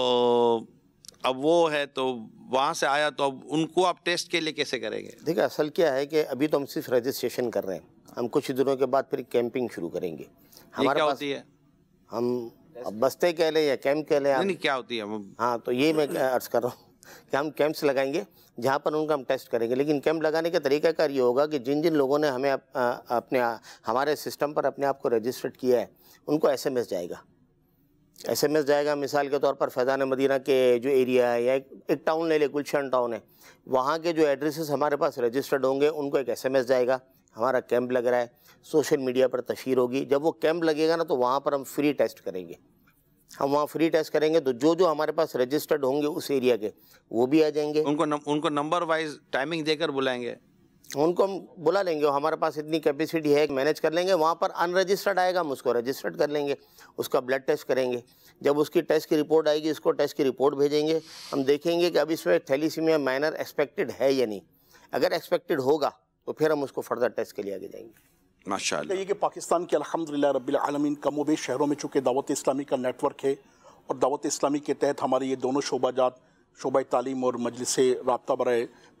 अब वो है तो वहाँ से आया तो अब उनको आप टेस्ट के लिए कैसे करेंगे देखिए असल क्या है कि अभी तो हम सिर्फ रजिस्ट्रेशन कर रहे हैं हम कुछ दिनों के बाद फिर कैंपिंग शुरू करेंगे हमारे क्या होती है हम अब बस्ते कह लें या कैंप कह लें क्या होती है हाँ तो ये मैं अर्ज कर रहा हूँ कि हम कैंप्स लगाएंगे जहाँ पर उनका हम टेस्ट करेंगे लेकिन कैंप लगाने का तरीकाकार ये होगा कि जिन जिन लोगों ने हमें अपने हमारे सिस्टम पर अपने आप को रजिस्टर्ड किया है उनको एस जाएगा एस एम एस जाएगा मिसाल के तौर पर फैज़ान मदीना के जो एरिया है या एक, एक टाउन ले ले गुलशन टाउन है वहाँ के जो एड्रेसेस हमारे पास रजिस्टर्ड होंगे उनको एक एस एम एस जाएगा हमारा कैंप लग रहा है सोशल मीडिया पर तस्वीर होगी जब वो कैंप लगेगा ना तो वहाँ पर हम फ्री टेस्ट करेंगे हम वहाँ फ्री टेस्ट करेंगे तो जो जो हमारे पास रजिस्टर्ड होंगे उस एरिया के वो भी आ जाएंगे उनको नम, उनको नंबर वाइज टाइमिंग देकर बुलाएंगे उनको हम बुला लेंगे हमारे पास इतनी कैपेसिटी है मैनेज कर लेंगे वहाँ पर अनरजिस्टर्ड आएगा हम उसको रजिस्टर्ड कर लेंगे उसका ब्लड टेस्ट करेंगे जब उसकी टेस्ट की रिपोर्ट आएगी उसको टेस्ट की रिपोर्ट भेजेंगे हम देखेंगे कि अब इसमें थैलीसीमिया माइनर एक्सपेक्टेड है या नहीं अगर एक्सपेक्टेड होगा तो फिर हम उसको फर्दर टेस्ट के लिए आगे जाएंगे माशा तो ये कि पाकिस्तान के अलहमदिल्ला रबालमीन कमो बेश शहरों में चूँकि दावत इस्लामी का नेटवर्क है और दावत इस्लामी के तहत हमारे ये दोनों जात शोबा तालीम और मजलिस रबता बर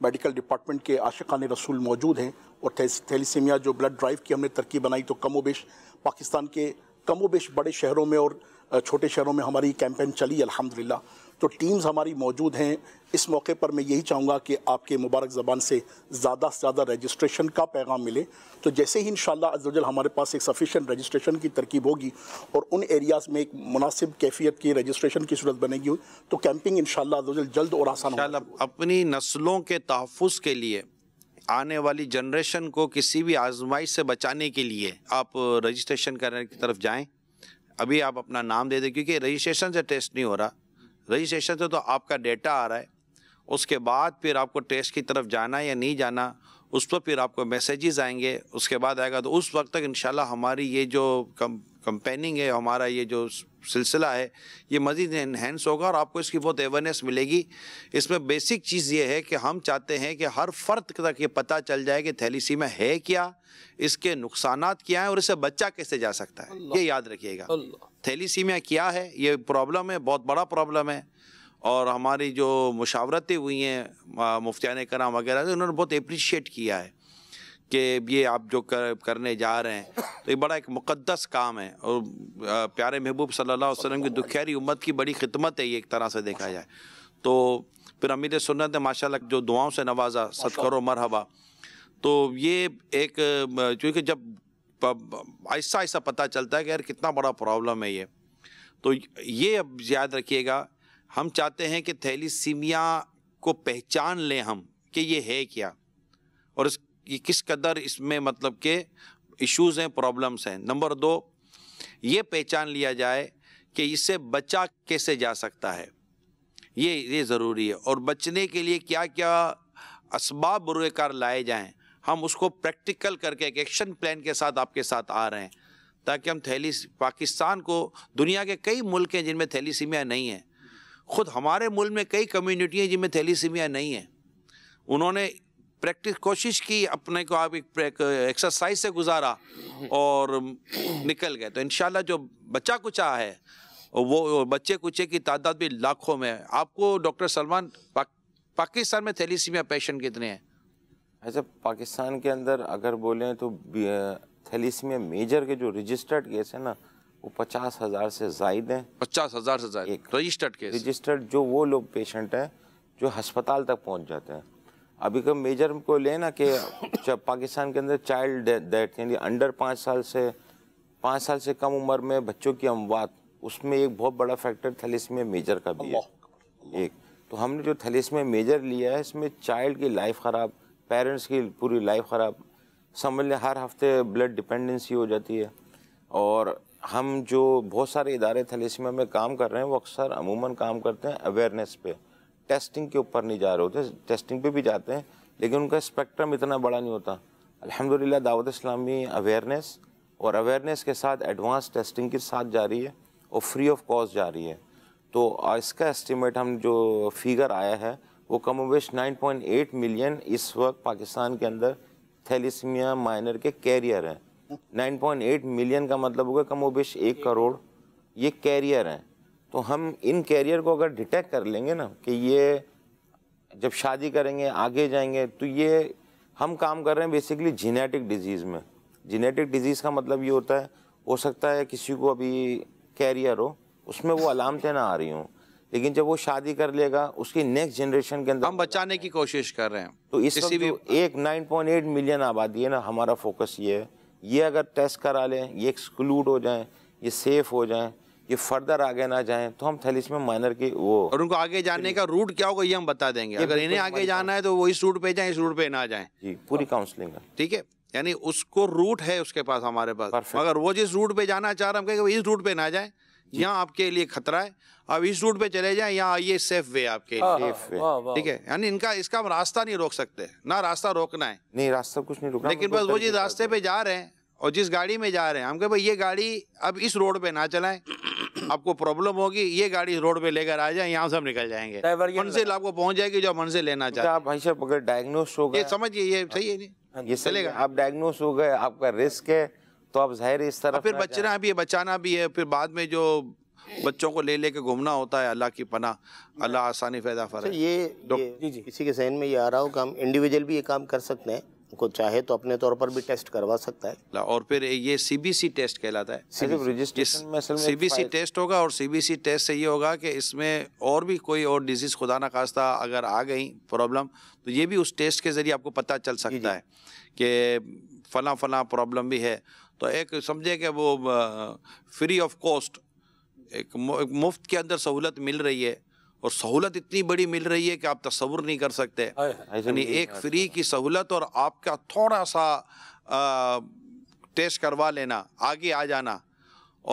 मेडिकल डिपार्टमेंट के आशिकान रसूल मौजूद हैं और थैलीसीमिया जो ब्लड ड्राइव की हमने तरक्की बनाई तो कमो बेश पाकिस्तान के कमो बेश बड़े शहरों में और छोटे शहरों में हमारी कैंपेन चली अलहमदिल्ला तो टीम्स हमारी मौजूद हैं इस मौके पर मैं यही चाहूँगा कि आपके मुबारक ज़बान से ज़्यादा से ज़्यादा रजिस्ट्रेशन का पैगाम मिले तो जैसे ही इन शजल हमारे पास एक सफिशेंट रजिस्ट्रेशन की तरकीब होगी और उन एरियाज़ में एक मुनासिब कैफियत की रजिस्ट्रेशन की सूरत बनेगी हुई तो कैंपिंग इन शजल जल्द और आसान होगा अपनी नस्लों के तहफ़ के लिए आने वाली जनरेशन को किसी भी आजमाइश से बचाने के लिए आप रजिस्ट्रेशन करने की तरफ जाएं अभी आप अपना नाम दे दें क्योंकि रजिस्ट्रेशन से टेस्ट नहीं हो रहा रजिस्ट्रेशन से तो आपका डेटा आ रहा है उसके बाद फिर आपको टेस्ट की तरफ जाना या नहीं जाना उस पर फिर आपको मैसेजेस आएंगे उसके बाद आएगा तो उस वक्त तक इंशाल्लाह हमारी ये जो कम कंपेनिंग है हमारा ये जो सिलसिला है ये मज़ीद इन्हेंस होगा और आपको इसकी बहुत अवेयरनेस मिलेगी इसमें बेसिक चीज़ ये है कि हम चाहते हैं कि हर फर्द तक ये पता चल जाए कि थैलीसीमा है क्या इसके नुकसान क्या हैं और इसे बच्चा कैसे जा सकता है ये याद रखिएगा थैलीसीमिया क्या है ये प्रॉब्लम है बहुत बड़ा प्रॉब्लम है और हमारी जो मुशावरतें हुई हैं मुफ्तियान कराम वगैरह से उन्होंने बहुत अप्रिशिएट किया है कि ये आप जो कर, करने जा रहे हैं तो ये बड़ा एक मुकद्दस काम है और प्यारे महबूब सल्ला वसलम की दुखियारी उम्मत की बड़ी खिदमत है ये एक तरह से देखा जाए तो फिर अमीर सुन्नत ने माशाल्लाह जो दुआओं से नवाजा सत करो मरहबा तो ये एक चूँकि जब ऐसा ऐसा पता चलता है कि यार कितना बड़ा प्रॉब्लम है ये तो ये अब याद रखिएगा हम चाहते हैं कि थैलीसीमिया को पहचान लें हम कि ये है क्या और इस ये किस कदर इसमें मतलब के इश्यूज़ हैं प्रॉब्लम्स हैं नंबर दो ये पहचान लिया जाए कि इससे बचा कैसे जा सकता है ये ये ज़रूरी है और बचने के लिए क्या क्या इसबाब बुरकार लाए जाएं हम उसको प्रैक्टिकल करके एक एक्शन प्लान के साथ आपके साथ आ रहे हैं ताकि हम थैली पाकिस्तान को दुनिया के कई मुल्क हैं जिनमें थैलीसीमिया नहीं है खुद हमारे मुल्क में कई कम्यूनिटी हैं जिनमें थैलीसीमिया नहीं है उन्होंने प्रैक्टिस कोशिश की अपने को आप एक एक्सरसाइज से गुजारा और निकल गए तो इन जो बच्चा कुचा है वो बच्चे कुचे की तादाद भी लाखों में है आपको डॉक्टर सलमान पा, पाकिस्तान में थैलीसीमिया पेशेंट कितने हैं ऐसे पाकिस्तान के अंदर अगर बोलें तो थैलीसमिया मेजर के जो रजिस्टर्ड केस है ना वो पचास हज़ार से जायद हैं पचास हज़ार से जायद रजिस्टर्ड केस रजिस्टर्ड जो वो लोग पेशेंट हैं जो हस्पताल तक पहुंच जाते हैं अभी का मेजर को ले ना कि पाकिस्तान के अंदर चाइल्ड डेथ यानी अंडर पाँच साल से पाँच साल से कम उम्र में बच्चों की अमवात उसमें एक बहुत बड़ा फैक्टर थैलीसमिया मेजर का भी है एक तो हमने जो थैलीसमिया मेजर लिया है इसमें चाइल्ड की लाइफ ख़राब पेरेंट्स की पूरी लाइफ ख़राब समझ लें हर हफ्ते ब्लड डिपेंडेंसी हो जाती है और हम जो बहुत सारे इदारे थलेसिमा में काम कर रहे हैं वो अक्सर अमूमन काम करते हैं अवेयरनेस पे टेस्टिंग के ऊपर नहीं जा रहे होते टेस्टिंग पे भी जाते हैं लेकिन उनका स्पेक्ट्रम इतना बड़ा नहीं होता अल्हम्दुलिल्लाह दावत इस्लामी अवेयरनेस और अवेयरनेस के साथ एडवांस टेस्टिंग के साथ जा रही है और फ्री ऑफ कॉस्ट जा रही है तो इसका एस्टिमेट हम जो फिगर आया है वो कम पॉइंट एट मिलियन इस वक्त पाकिस्तान के अंदर थैलीसमिया माइनर के कैरियर हैं 9.8 मिलियन का मतलब होगा कम वेश एक करोड़ ये कैरियर हैं तो हम इन कैरियर को अगर डिटेक्ट कर लेंगे ना कि ये जब शादी करेंगे आगे जाएंगे तो ये हम काम कर रहे हैं बेसिकली जीनेटिक डिजीज़ में जीनेटिक डिजीज़ का मतलब ये होता है हो सकता है किसी को अभी कैरियर हो उसमें वो अलामतें ना आ रही हों लेकिन जब वो शादी कर लेगा उसकी नेक्स्ट जनरेशन के अंदर हम बचाने की कोशिश कर रहे हैं तो इस इसी भी एक 9.8 मिलियन आबादी है ना हमारा फोकस ये है ये अगर टेस्ट करा लें ये एक्सक्लूड हो जाएं ये सेफ हो जाएं ये फर्दर आगे ना जाएं तो हम थैलिसमिक माइनर की वो और उनको आगे जाने का रूट क्या होगा ये हम बता देंगे अगर इन्हें आगे जाना है तो वो इस रूट पे जाए इस रूट पे ना जाए जी पूरी काउंसलिंग है ठीक है यानी उसको रूट है उसके पास हमारे पास अगर वो जिस रूट पे जाना चाह रहे हम कहेंगे इस रूट पे ना जाए यहाँ आपके लिए खतरा है अब इस रूट पे चले जाएं यहाँ आइए सेफ वे आपके लिए हाँ, ठीक है यानी इनका इसका हम रास्ता नहीं रोक सकते ना रास्ता रोकना है नहीं रास्ता कुछ नहीं रोकना लेकिन बस वो जिस रास्ते पे जा रहे हैं और जिस गाड़ी में जा रहे हैं हम कहे भाई ये गाड़ी अब इस रोड पे ना चलाएं आपको प्रॉब्लम होगी ये गाड़ी रोड पे लेकर आ जाए यहाँ से हम निकल जाएंगे मंजिल आपको पहुंच जाएगी जो मंजिल लेना चाहते आप भाई साहब अगर डायग्नोज हो गए समझिए ये सही है नहीं हाँ, ये चलेगा आप डायग्नोज हो गए आपका रिस्क है तो अब जाहिर इस तरह फिर बचना भी है बचाना भी है फिर बाद में जो बच्चों को ले लेके घूमना होता है अल्लाह की पना अल्लाह आसानी फायदा फर अच्छा, ये, किसी के जहन में ये आ रहा हो कि हम इंडिविजुअल भी ये काम कर सकते हैं को चाहे तो अपने तौर पर भी टेस्ट करवा सकता है और फिर ये सीबीसी टेस्ट कहलाता है सीबीसी टेस्ट होगा और सीबीसी टेस्ट से ये होगा कि इसमें और भी कोई और डिजीज़ खुदा ना खास्ता अगर आ गई प्रॉब्लम तो ये भी उस टेस्ट के ज़रिए आपको पता चल सकता है कि फ़ला फ़ला प्रॉब्लम भी है तो एक समझे कि वो फ्री ऑफ कॉस्ट एक, मुफ्त के अंदर सहूलत मिल रही है और सहूलत इतनी बड़ी मिल रही है कि आप तस्वुर नहीं कर सकते यानी एक फ्री की सहूलत और आपका थोड़ा सा टेस्ट करवा लेना आगे आ जाना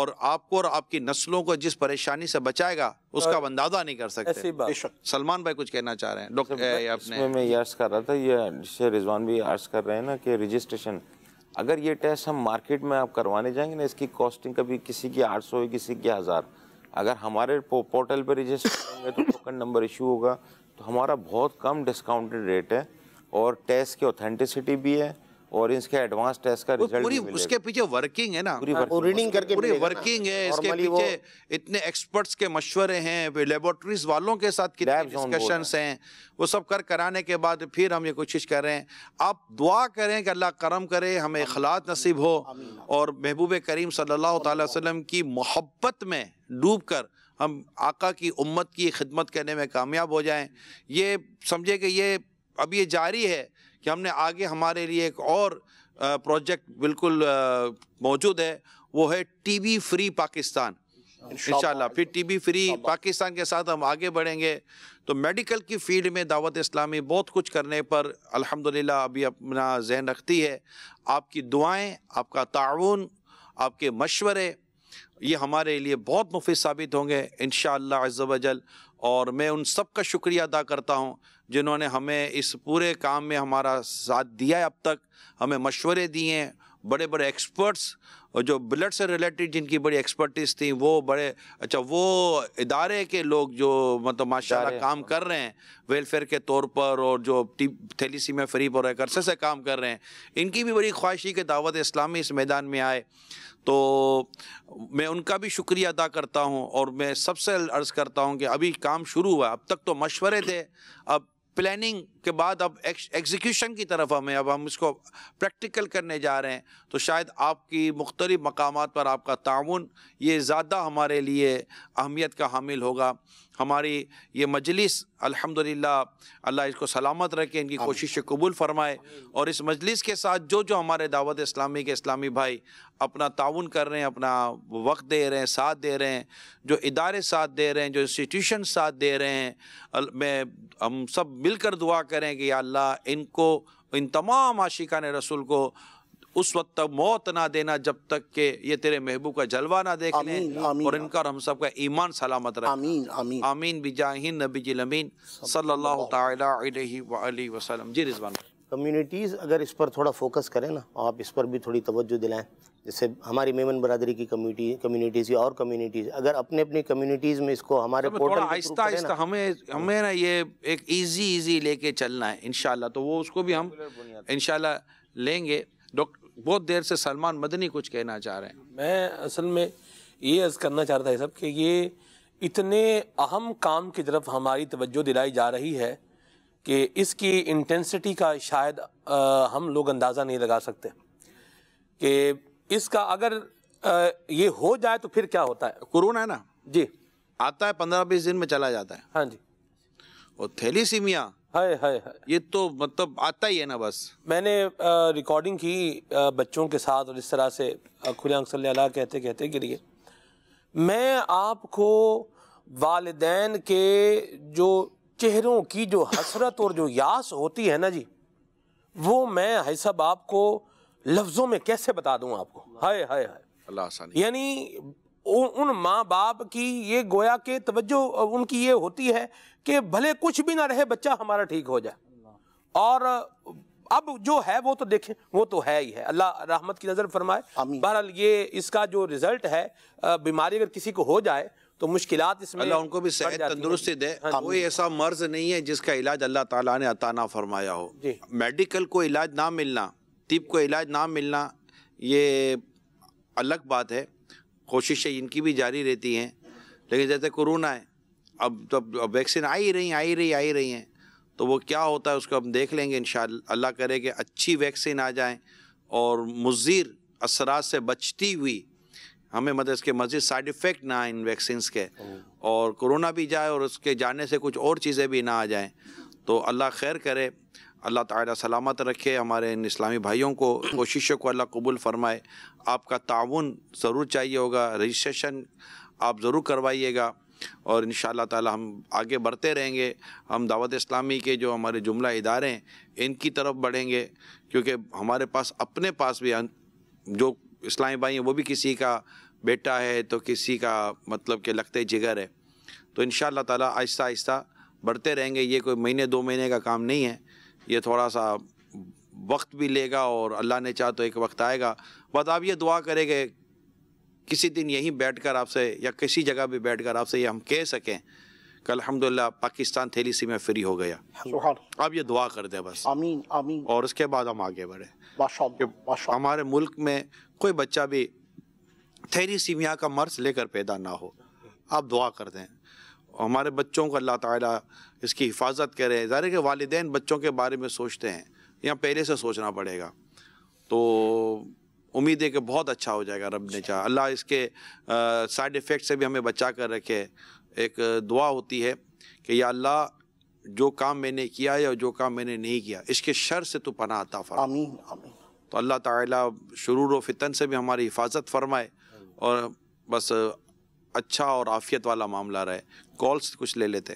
और आपको और आपकी नस्लों को जिस परेशानी से बचाएगा उसका अंदाजा नहीं कर सकते सलमान भाई कुछ कहना चाह रहे हैं डॉक्टर मैं ये अर्ज कर रहा था ये रिजवान भी अर्ज कर रहे हैं ना कि रजिस्ट्रेशन अगर ये टेस्ट हम मार्केट में आप करवाने जाएंगे ना इसकी कॉस्टिंग कभी किसी की आठ सौ किसी की हज़ार अगर हमारे पोर्टल पर रजिस्टर होंगे तो टोकन नंबर इशू होगा तो हमारा बहुत कम डिस्काउंटेड रेट है और टेस्ट की ऑथेंटिसिटी भी है और इसके एडवांस टेस्ट का रिजल्ट पूरी उसके पीछे वर्किंग है ना पूरी रीडिंग हाँ, करके पूरी वर्किंग है इसके पीछे इतने एक्सपर्ट्स के मशवरे हैं लेबोरेटरीज वालों के साथ कितने डिस्कशन हैं वो सब कर कराने के बाद फिर हम ये कोशिश कर रहे हैं आप दुआ करें कि अल्लाह करम करे हमें अखलात नसीब हो और महबूब करीम सल्लल्लाहु अलैहि वसल्लम की मोहब्बत में डूब कर हम आका की उम्मत की खिदमत करने में कामयाब हो जाएं ये समझे कि ये अब ये जारी है कि हमने आगे हमारे लिए एक और प्रोजेक्ट बिल्कुल मौजूद है वो है टीबी फ्री पाकिस्तान इंशाल्लाह फिर टीबी फ्री पाकिस्तान के साथ हम आगे बढ़ेंगे तो मेडिकल की फील्ड में दावत इस्लामी बहुत कुछ करने पर अल्हम्दुलिल्लाह अभी अपना जहन रखती है आपकी दुआएं आपका ताउन आपके मशवरे ये हमारे लिए बहुत मुफीद साबित होंगे इन शजल और मैं उन सब का शुक्रिया अदा करता हूँ जिन्होंने हमें इस पूरे काम में हमारा साथ दिया है अब तक हमें मशवरे दिए बड़े बड़े एक्सपर्ट्स और जो ब्लड से रिलेटेड जिनकी बड़ी एक्सपर्टीज थी वो बड़े अच्छा वो इदारे के लोग जो मतलब माशाल्लाह काम कर रहे हैं वेलफेयर के तौर पर और जो थैली में फरीब और एक अरसे से काम कर रहे हैं इनकी भी बड़ी ख्वाहिशी कि दावत इस्लामी इस मैदान में आए तो मैं उनका भी शुक्रिया अदा करता हूँ और मैं सबसे अर्ज़ करता हूँ कि अभी काम शुरू हुआ अब तक तो मशवरे थे अब प्लानिंग के बाद अब एग्जीक्यूशन की तरफ हमें अब हम इसको प्रैक्टिकल करने जा रहे हैं तो शायद आपकी मुख्तलिफ़ मकाम पर आपका ताउन ये ज़्यादा हमारे लिए अहमियत का हामिल होगा हमारी ये मजलिस अल्हम्दुलिल्लाह अल्लाह इसको सलामत रखे इनकी कोशिश कबूल फरमाए और इस मजलिस के साथ जो जो हमारे दावत इस्लामी के इस्लामी भाई अपना ताउन कर रहे हैं अपना वक्त दे रहे हैं साथ दे रहे हैं जो इदारे साथ दे रहे हैं जो इंस्टीट्यूशन साथ दे रहे हैं मैं हम सब मिलकर दुआ करें कि अल्लाह इनको इन तमाम आशिका ने रसूल को उस वक्त तक मौत ना देना जब तक के ये तेरे महबूब का जलवा ना देख लें और इनका हम सब का ईमान सलामत रहे आमीन आमीन आमीन जाहिन नबी जिलमीन सल्लल्लाहु अलैहि व वसल्लम जी रिजवान कम्युनिटीज़ अगर इस पर थोड़ा फोकस करें ना आप इस पर भी थोड़ी तवज्जो दिलाएं जैसे हमारी मेमन बरदरी की कम्युनिटी कम्युनिटीज़ या और कम्युनिटीज़ अगर अपने अपनी कम्युनिटीज़ में इसको हमारे पोर्टल आहिस्ता आहिस्ता हमें हमें ना ये एक इजी इजी लेके चलना है इन तो वो उसको भी हम इन लेंगे डॉक्टर बहुत देर से सलमान मदनी कुछ कहना चाह रहे हैं मैं असल में ये अर्ज करना चाह रहा था सब कि ये इतने अहम काम की तरफ हमारी तवज्जो दिलाई जा रही है कि इसकी इंटेंसिटी का शायद आ, हम लोग अंदाज़ा नहीं लगा सकते कि इसका अगर आ, ये हो जाए तो फिर क्या होता है कोरोना है ना जी आता है पंद्रह बीस दिन में चला जाता है हाँ जी और थैलीसीमिया हाय हाय ये तो मतलब आता ही है ना बस मैंने रिकॉर्डिंग की बच्चों के साथ और इस तरह से खुलेआम अला कहते कहते के लिए मैं आपको वालदेन के जो चेहरों की जो हसरत और जो यास होती है ना जी वो मैं हसब आपको लफ्ज़ों में कैसे बता दूँ आपको हाय हाय हाय यानी उन माँ बाप की ये गोया के तवज्जो उनकी ये होती है कि भले कुछ भी ना रहे बच्चा हमारा ठीक हो जाए और अब जो है वो तो देखें वो तो है ही है अल्लाह रहमत की नज़र फरमाए बहरहाल ये इसका जो रिजल्ट है बीमारी अगर किसी को हो जाए तो मुश्किल इसमें अल्लाह उनको भी सेहत तंदुरुस्ती दे हाँ कोई ऐसा मर्ज नहीं है जिसका इलाज अल्लाह ताला ने अता ना फरमाया हो मेडिकल को इलाज ना मिलना तिब को इलाज ना मिलना ये अलग बात है कोशिशें इनकी भी जारी रहती हैं लेकिन जैसे कोरोना है अब तो अब वैक्सीन आ ही रही आ ही रही आ ही रही हैं तो वो क्या होता है उसको हम देख लेंगे इन अल्लाह करे कि अच्छी वैक्सीन आ जाए और मुजीर असरा से बचती हुई हमें मतलब इसके मज़ीद साइड इफ़ेक्ट ना आए इन वैक्सीन के और कोरोना भी जाए और उसके जाने से कुछ और चीज़ें भी ना आ जाएँ तो अल्लाह खैर करे अल्लाह ताला सलामत रखे हमारे इन इस्लामी भाइयों को कोशिशों को अल्लाह कबूल फ़रमाए आपका ताउन ज़रूर चाहिए होगा रजिस्ट्रेशन आप ज़रूर करवाइएगा और इन ताला हम आगे बढ़ते रहेंगे हम दावत इस्लामी के जो हमारे जुमला इदारे हैं इनकी तरफ बढ़ेंगे क्योंकि हमारे पास अपने पास भी जो इस्लामी भाई हैं वो भी किसी का बेटा है तो किसी का मतलब के लगते जिगर है तो इन ताला आहिस्ता आहिस्ता बढ़ते रहेंगे ये कोई महीने दो महीने का काम नहीं है ये थोड़ा सा वक्त भी लेगा और अल्लाह ने चाह तो एक वक्त आएगा बस आप ये दुआ करेंगे किसी दिन यहीं बैठकर आपसे या किसी जगह भी बैठकर आपसे ये हम कह सकें कल अलहमदिल्ला पाकिस्तान थैली सी में फ्री हो गया आप ये दुआ कर दें बस आमीन आमीन और उसके बाद हम आगे बढ़े हमारे मुल्क में कोई बच्चा भी थैली सीमिया का मर्ज लेकर पैदा ना हो आप दुआ कर दें हमारे बच्चों को अल्लाह ताला इसकी हिफाजत करे ज़ाहिर है कि बच्चों के बारे में सोचते हैं या पहले से सोचना पड़ेगा तो उम्मीद है कि बहुत अच्छा हो जाएगा रब ने अच्छा। चाह अल्लाह इसके साइड इफ़ेक्ट से भी हमें बचा कर रखे एक दुआ होती है कि या अल्लाह जो काम मैंने किया है और जो काम मैंने नहीं किया इसके शर से तो पना आता फर तो अल्लाह ताला शुरू व फितन से भी हमारी हिफाजत फरमाए और बस अच्छा और आफियत वाला मामला रहे कॉल्स कुछ ले लेते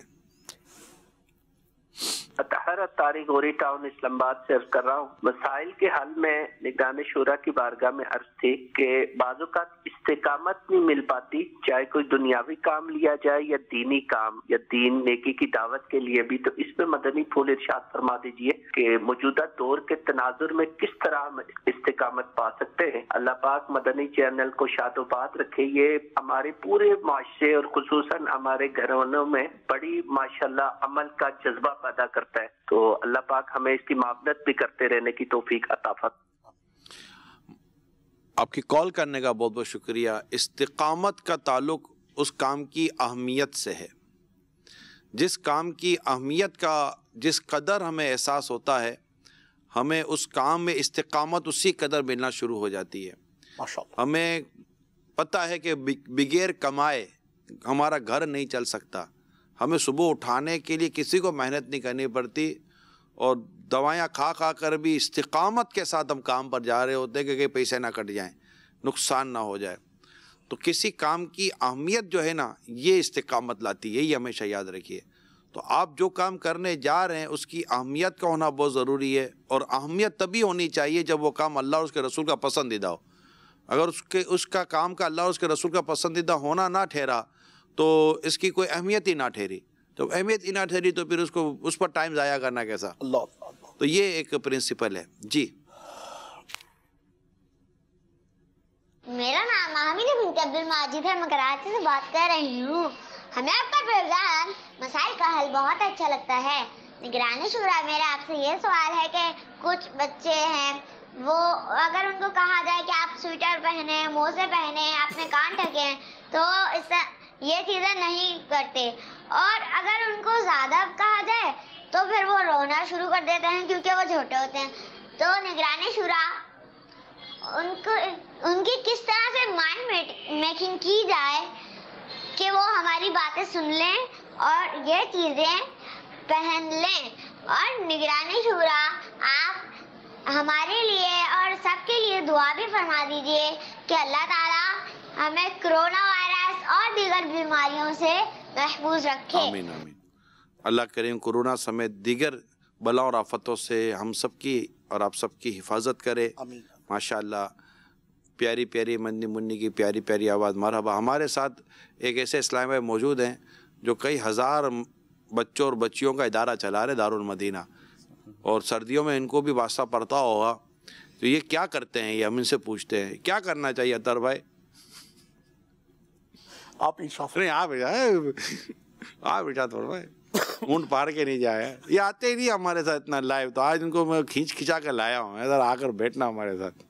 अतहर तारीख गोरी टाउन इस्लामाबाद से अर्ज कर रहा हूँ मसाइल के हल में निगरान शुरा की बारगाह में अर्ज थी कि बाजू का इस्तेकामत नहीं मिल पाती चाहे कोई दुनियावी काम लिया जाए या दीनी काम या दीन नेकी की दावत के लिए भी तो इसमें मदनी फूल इर्शाद फरमा दीजिए कि मौजूदा दौर के तनाजुर में किस तरह हम इस्तेकामत पा सकते हैं अल्लाह पाक मदनी चैनल को शादोबाद रखे ये हमारे पूरे माशरे और खसूस हमारे घरों में बड़ी माशाला अमल का जज्बा पैदा कर करता है तो अल्लाह पाक हमें इसकी मावनत भी करते रहने की तोफीक अताफत आपकी कॉल करने का बहुत बहुत शुक्रिया इस्तकामत का ताल्लुक उस काम की अहमियत से है जिस काम की अहमियत का जिस कदर हमें एहसास होता है हमें उस काम में इस्तकामत उसी कदर मिलना शुरू हो जाती है हमें पता है कि बगैर कमाए हमारा घर नहीं चल सकता हमें सुबह उठाने के लिए किसी को मेहनत नहीं करनी पड़ती और दवाइयाँ खा खा कर भी इस्तकामत के साथ हम काम पर जा रहे होते हैं कि कहीं पैसे ना कट जाएँ नुकसान ना हो जाए तो किसी काम की अहमियत जो है ना ये इस्तकामत लाती है ये हमेशा याद रखिए तो आप जो काम करने जा रहे हैं उसकी अहमियत का होना बहुत ज़रूरी है और अहमियत तभी होनी चाहिए जब वो काम अल्लाह और उसके रसूल का पसंदीदा हो अगर उसके उसका काम का अल्लाह और उसके रसूल का पसंदीदा होना ना ठहरा तो इसकी कोई अहमियत ही ना ठहरी तो अहमियत ही ना ठहरी तो फिर उसको उस पर टाइम ज़ाया करना कैसा अल्लाह तो ये एक प्रिंसिपल है जी मेरा नाम आमिर अब्दुल माजिद है मैं कराची से बात कर रही हूँ हमें आपका प्रोग्राम मसाइल का हल बहुत अच्छा लगता है निगरानी शुरा मेरा आपसे ये सवाल है कि कुछ बच्चे हैं वो अगर उनको कहा जाए कि आप स्वेटर पहने मोजे पहने आपने कान ढके हैं तो इस ये चीज़ें नहीं करते और अगर उनको ज़्यादा कहा जाए तो फिर वो रोना शुरू कर देते हैं क्योंकि वो छोटे होते हैं तो निगरानी शुरा उनको उनकी किस तरह से माइंड मेकिंग की जाए कि वो हमारी बातें सुन लें और ये चीज़ें पहन लें और निगरानी शुरा आप हमारे लिए और सबके लिए दुआ भी फरमा दीजिए कि अल्लाह ताला हमें कोरोना वायरस और दीगर बीमारियों से महफूज रखे आमीन आमीन अल्लाह करीम कोरोना समेत दीगर बलाओं और आफतों से हम सब की और आप सब की हिफाजत करे माशा प्यारी प्यारी मन्नी मुन्नी की प्यारी प्यारी आवाज़ मरहबा हमारे साथ एक ऐसे इस्लाम भाई मौजूद हैं जो कई हज़ार बच्चों और बच्चियों का इदारा चला रहे दारुल मदीना और सर्दियों में इनको भी वास्ता पड़ता होगा तो ये क्या करते हैं ये हम इनसे पूछते हैं क्या करना चाहिए अतर भाई आप इंसाफ नहीं बेटा आ बेटा थोड़ा भाई ऊंट पार के नहीं जाए ये आते ही नहीं हमारे साथ इतना लाइव तो आज इनको मैं खींच खिंचा कर लाया हूँ इधर आकर बैठना हमारे साथ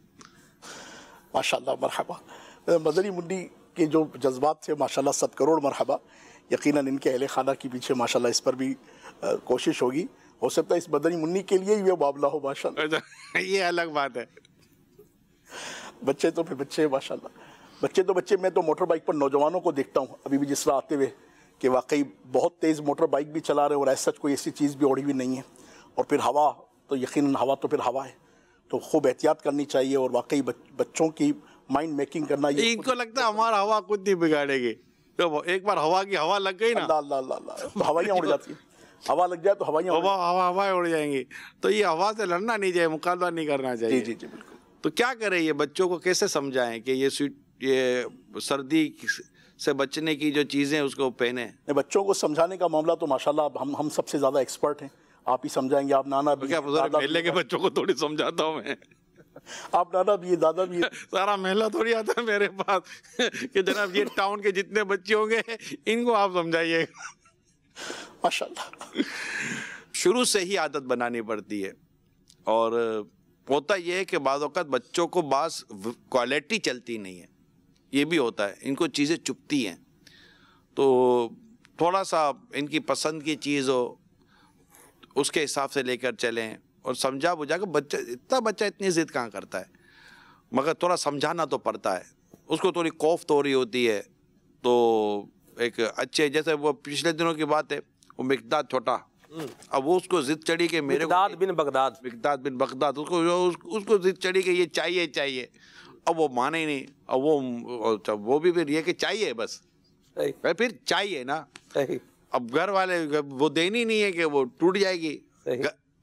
माशाल्लाह मरहबा मदनी मुंडी के जो जज्बात थे माशाल्लाह सत करोड़ मरहबा यकीनन इनके अहल खाना के पीछे माशाल्लाह इस पर भी आ, कोशिश होगी हो सकता है इस मदनी मुन्नी के लिए ही ये मामला हो माशा ये अलग बात है बच्चे तो फिर बच्चे माशाल्लाह बच्चे तो बच्चे मैं तो मोटर बाइक पर नौजवानों को देखता हूँ अभी भी जिस तरह आते हुए कि वाकई बहुत तेज़ मोटर बाइक भी चला रहे और ऐसा कोई ऐसी चीज़ भी ओढ़ी हुई नहीं है और फिर हवा तो यकीन हवा तो फिर हवा है तो खूब एहतियात करनी चाहिए और वाकई बच्चों की माइंड मेकिंग करना ये इनको लगता है हमारा हवा खुद नहीं बिगाड़ेगी तो एक बार हवा की हवा लग गई ना लाल अल्लाह तो हवाइयाँ उड़ जाती है हवा लग जाए तो हवाइयाँ हवा हवा हवाएं उड़ जाएंगी तो ये हवा से लड़ना नहीं चाहिए मुकाबला नहीं करना चाहिए जी जी जी बिल्कुल तो क्या करें ये बच्चों को कैसे समझाएं कि ये स्वीट ये सर्दी से बचने की जो चीज़ें उसको पहने बच्चों को समझाने का मामला तो माशाल्लाह हम हम सबसे ज़्यादा एक्सपर्ट हैं आप ही समझाएंगे आप नाना भी क्या के बच्चों को थोड़ी समझाता हूँ मैं आप नाना भी दादा भी सारा मेला थोड़ी आता है मेरे पास कि जनाब ये टाउन के जितने बच्चे होंगे इनको आप समझाइए माशा शुरू से ही आदत बनानी पड़ती है और होता यह है कि बाद बच्चों को बास क्वालिटी चलती नहीं है ये भी होता है इनको चीज़ें चुपती हैं तो थोड़ा सा इनकी पसंद की चीज़ हो उसके हिसाब से लेकर चलें और समझा बुझा कर बच्चा इतना बच्चा इतनी ज़िद कहाँ करता है मगर थोड़ा समझाना तो पड़ता है उसको थोड़ी कौफ तो रही होती है तो एक अच्छे जैसे वो पिछले दिनों की बात है वो मकदाद छोटा हम्म। अब वो उसको जिद चढ़ी के मेरे बिन बगदाद बिन बगदाद उसको उसको जिद चढ़ी के ये चाहिए चाहिए अब वो माने ही नहीं अब वो वो तो भी फिर ये कि चाहिए बस फिर चाहिए ना अब घर वाले वो देनी नहीं है कि वो टूट जाएगी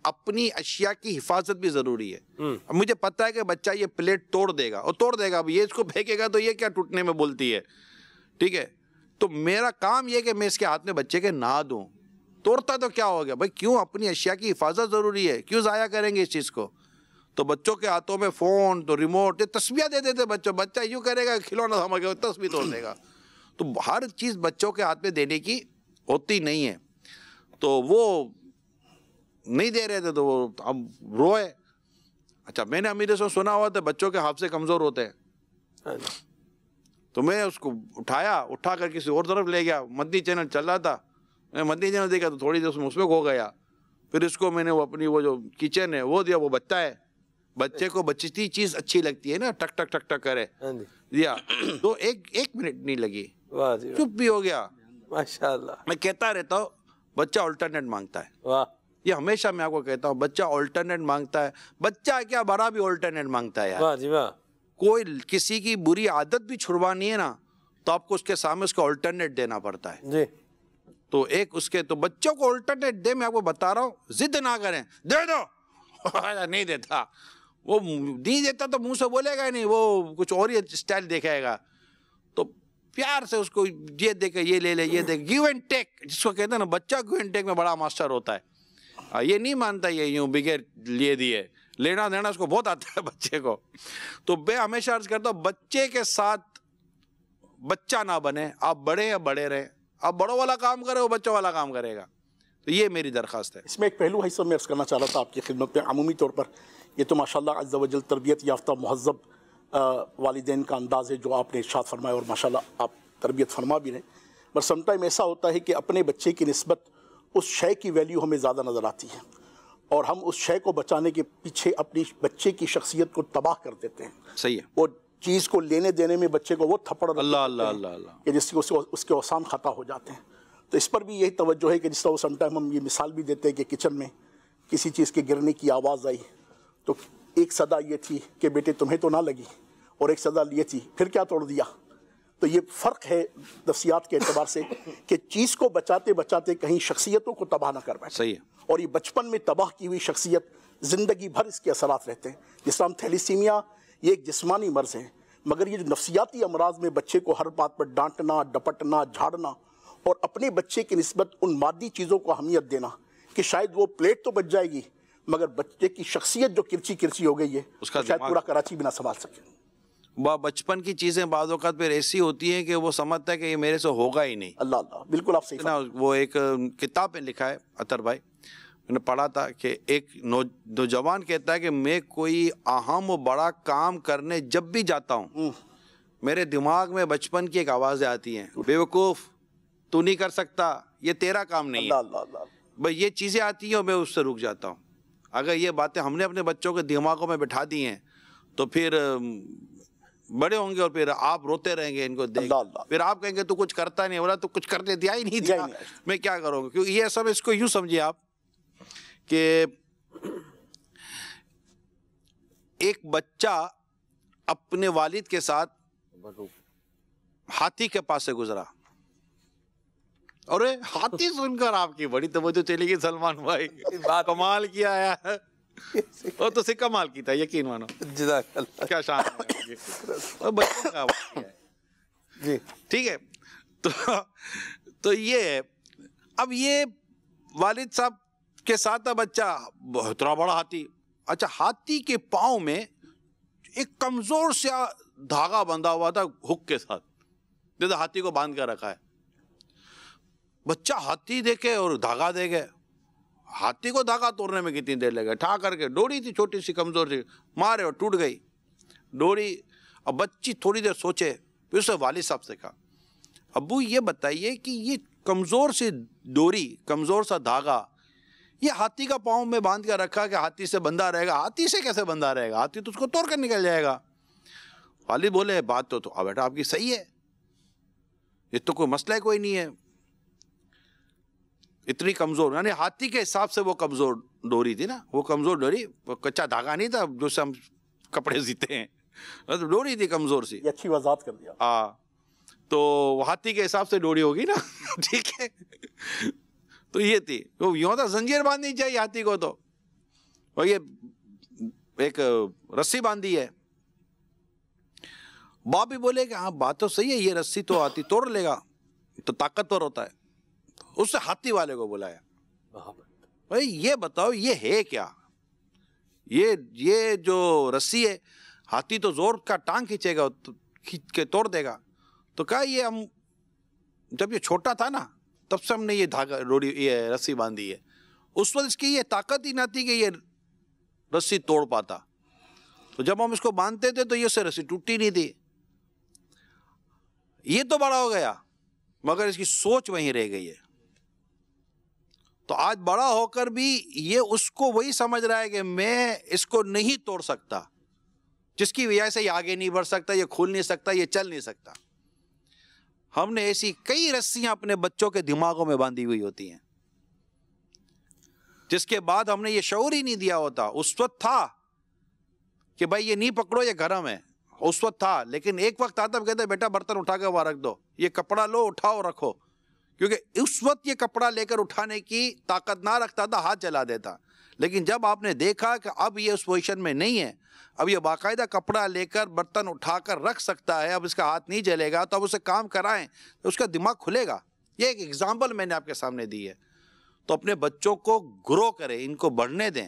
अपनी अशिया की हिफाजत भी जरूरी है हम्म। अब मुझे पता है कि बच्चा ये प्लेट तोड़ देगा और तोड़ देगा अब ये इसको फेंकेगा तो ये क्या टूटने में बोलती है ठीक है तो मेरा काम यह कि मैं इसके हाथ में बच्चे के ना दूं तोड़ता तो क्या हो गया भाई क्यों अपनी अशिया की हिफाजत ज़रूरी है क्यों ज़ाया करेंगे इस चीज़ को तो बच्चों के हाथों में फ़ोन तो रिमोट ये तस्बियाँ दे देते बच्चों बच्चा यूँ करेगा खिलौना समझ गया तस्वीर तोड़ देगा तो हर चीज़ बच्चों के हाथ में देने की होती नहीं है तो वो नहीं दे रहे थे तो वो हम रोए अच्छा मैंने अमीर से सुना हुआ था बच्चों के हाथ से कमज़ोर होते हैं हाँ तो मैं उसको उठाया उठा कर किसी और तरफ ले गया मदनी चैनल चल रहा था मैं मद्दी चैनल देखा तो थोड़ी देर उसमें उसमें खो गया फिर इसको मैंने वो अपनी वो जो किचन है वो दिया वो बच्चा है बच्चे को बचती चीज अच्छी लगती है ना टक टक टक टक करे दिया हाँ तो एक एक मिनट नहीं लगी चुप भी हो गया माशाल्लाह मैं कहता रहता हूँ बच्चा अल्टरनेट मांगता है वाह ये हमेशा मैं आपको कहता हूँ बच्चा अल्टरनेट मांगता है बच्चा क्या बड़ा भी अल्टरनेट मांगता है यार वाह जी वाह कोई किसी की बुरी आदत भी छुड़वानी है ना तो आपको उसके सामने उसका अल्टरनेट देना पड़ता है जी तो एक उसके तो बच्चों को अल्टरनेट दे मैं आपको बता रहा हूँ जिद ना करें दे दो नहीं देता वो दी देता तो मुंह से बोलेगा ही नहीं वो कुछ और ही स्टाइल देखाएगा तो प्यार से उसको ये देखे ये ले ले ये देख गिव एंड टेक जिसको कहते हैं ना बच्चा गिव एंड टेक में बड़ा मास्टर होता है आ, ये नहीं मानता ये यूं बिगैर लिए दिए लेना देना उसको बहुत आता है बच्चे को तो मैं हमेशा अर्ज करता हूँ बच्चे के साथ बच्चा ना बने आप बड़े या बड़े रहें आप बड़ों वाला काम करें वो बच्चों वाला काम करेगा तो ये मेरी दरखास्त है इसमें एक पहलू है सर मैं अर्ज करना चाह रहा था आपकी खिदमत में अमूमी तौर पर ये तो माशा अज्जा वजल तरबियत याफ्ता महजब वालदेन का अंदाज़ है जो आपने इर्शाद फरमाया और माशा आप तरबियत फरमा भी रहे पर समटाइम ऐसा होता है कि अपने बच्चे की नस्बत उस शय की वैल्यू हमें ज़्यादा नज़र आती है और हम उस शय को बचाने के पीछे अपनी बच्चे की शख्सियत को तबाह कर देते हैं सही है वो चीज़ को लेने देने में बच्चे को वो थप्पड़ अल्लाह अल्लाह अल्लाह जिससे उसके उसके औसाम ख़ता हो जाते हैं तो इस पर भी यही तवज्जो है कि जिस तरह समटाइम हम ये मिसाल भी देते हैं कि किचन में किसी चीज़ के गिरने की आवाज़ आई तो एक सदा ये थी कि बेटे तुम्हें तो ना लगी और एक सदा ये थी फिर क्या तोड़ दिया तो ये फ़र्क है नफसियात के अतबार से कि चीज़ को बचाते बचाते कहीं शख्सियतों को तबाह ना कर पाए सही है और ये बचपन में तबाह की हुई शख्सियत ज़िंदगी भर इसके असरात रहते हैं जिसका हम थैलीसीमिया ये एक जिसमानी मर्ज़ है मगर ये जो नफसियाती अमराज में बच्चे को हर बात पर डांटना डपटना झाड़ना और अपने बच्चे की नस्बत उन मादी चीज़ों को अहमियत देना कि शायद वो प्लेट तो बच जाएगी मगर बच्चे की शख्सियत जो किरची किरची हो गई है उसका तो शायद पूरा कराची भी ना संभाल सके वह बचपन की चीज़ें बाज़ात पर ऐसी होती हैं कि वो समझता है कि ये मेरे से होगा ही नहीं अल्लाह अल्लाह बिल्कुल आप सही ना वो एक किताब में लिखा है अतर भाई मैंने पढ़ा था कि एक नौजवान कहता है कि मैं कोई अहम व बड़ा काम करने जब भी जाता हूँ हम्म। मेरे दिमाग में बचपन की एक आवाज़ें आती हैं बेवकूफ़ तू नहीं कर सकता ये तेरा काम नहीं है भाई ये चीज़ें आती हैं और मैं उससे रुक जाता हूँ अगर ये बातें हमने अपने बच्चों के दिमागों में बैठा दी हैं तो फिर बड़े होंगे और फिर आप रोते रहेंगे इनको देख फिर आप कहेंगे तो कुछ करता नहीं बोला तो कुछ करने दिया ही नहीं दिया मैं क्या करूँगा क्योंकि ये सब इसको यूँ समझिए आप कि एक बच्चा अपने वालिद के साथ हाथी के पास से गुजरा अरे हाथी सुनकर आपकी बड़ी तवज्जो चली गई सलमान भाई बात कमाल किया यार वो तो सिक्का कमाल की था यकीन मानो क्या शान बच्चों का जी ठीक है तो तो ये अब ये वालिद साहब के साथ था अच्छा, बच्चा इतना बड़ा हाथी अच्छा हाथी के पाँव में एक कमज़ोर सा धागा बंधा हुआ था हुक के साथ जैसे हाथी को बांध कर रखा है बच्चा हाथी देखे और धागा दे गए हाथी को धागा तोड़ने में कितनी देर लगे ठा करके डोरी थी छोटी सी कमजोर थी मारे और टूट गई डोरी अब बच्ची थोड़ी देर सोचे फिर उसने वालिद साहब से कहा अबू ये बताइए कि ये कमज़ोर सी डोरी कमज़ोर सा धागा ये हाथी का पाँव में बांध कर रखा कि हाथी से बंधा रहेगा हाथी से कैसे बंधा रहेगा हाथी तो उसको तोड़ कर निकल जाएगा वाली बोले बात तो, तो बेटा आपकी सही है ये तो कोई मसला कोई नहीं है इतनी कमज़ोर यानी हाथी के हिसाब से वो कमज़ोर डोरी थी ना वो कमज़ोर डोरी कच्चा धागा नहीं था जो से हम कपड़े जीते हैं तो डोरी थी कमज़ोर सी अच्छी वजात कर दिया हाँ तो हाथी के हिसाब से डोरी होगी ना ठीक है तो ये थी तो यूँ तो जंजीर बांधनी चाहिए हाथी को तो और ये एक रस्सी बांधी है बाप भी बोले कि हाँ बात तो सही है ये रस्सी तो हाथी तोड़ लेगा तो ताकतवर होता है उससे हाथी वाले को बुलाया भाई ये बताओ ये है क्या ये ये जो रस्सी है हाथी तो जोर का टांग खींचेगा तो- खींच के तोड़ देगा तो क्या ये हम जब ये छोटा था ना तब से हमने ये धागा रोड़ी ये रस्सी बांधी है उस वक्त इसकी ये ताकत ही ना थी कि ये रस्सी तोड़ पाता तो जब हम इसको बांधते थे तो ये उसे रस्सी टूटी नहीं थी ये तो बड़ा हो गया मगर इसकी सोच वहीं रह गई है तो आज बड़ा होकर भी ये उसको वही समझ रहा है कि मैं इसको नहीं तोड़ सकता जिसकी वजह से ये आगे नहीं बढ़ सकता ये खुल नहीं सकता ये चल नहीं सकता हमने ऐसी कई रस्सियां अपने बच्चों के दिमागों में बांधी हुई होती हैं जिसके बाद हमने ये शौर ही नहीं दिया होता उस वक्त था कि भाई ये नहीं पकड़ो ये गर्म है उस वक्त था लेकिन एक वक्त आता कहते बेटा बर्तन उठा के वहां रख दो ये कपड़ा लो उठाओ रखो क्योंकि उस वक्त ये कपड़ा लेकर उठाने की ताकत ना रखता था हाथ जला देता लेकिन जब आपने देखा कि अब ये उस पोजिशन में नहीं है अब ये बाकायदा कपड़ा लेकर बर्तन उठाकर रख सकता है अब इसका हाथ नहीं जलेगा तो अब उसे काम कराएं तो उसका दिमाग खुलेगा ये एक एग्ज़ाम्पल मैंने आपके सामने दी है तो अपने बच्चों को ग्रो करें इनको बढ़ने दें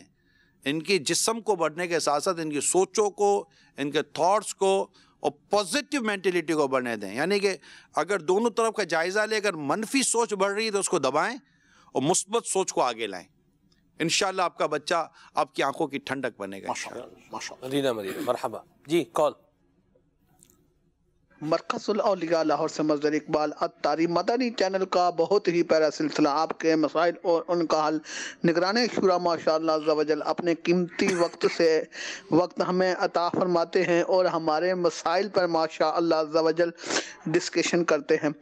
इनकी जिस्म को बढ़ने के साथ साथ इनकी सोचों को इनके थाट्स को और पॉजिटिव मैंटिलिटी को बढ़ने दें यानी कि अगर दोनों तरफ का जायज़ा लें अगर मनफी सोच बढ़ रही है तो उसको दबाएं और मुस्बत सोच को आगे लाएं इन आपका बच्चा आपकी आंखों की ठंडक बनेगा मरहबा जी कॉल मरकज़लिया लाहौर से मजर इकबाल अतारी मदनी चैनल का बहुत ही प्यारा सिलसिला आपके मसाइल और उनका हल निगरान शुरा माशाजल अपने कीमती वक्त से वक्त हमें अता फरमाते हैं और हमारे मसाइल पर माशाजल डिस्कशन करते हैं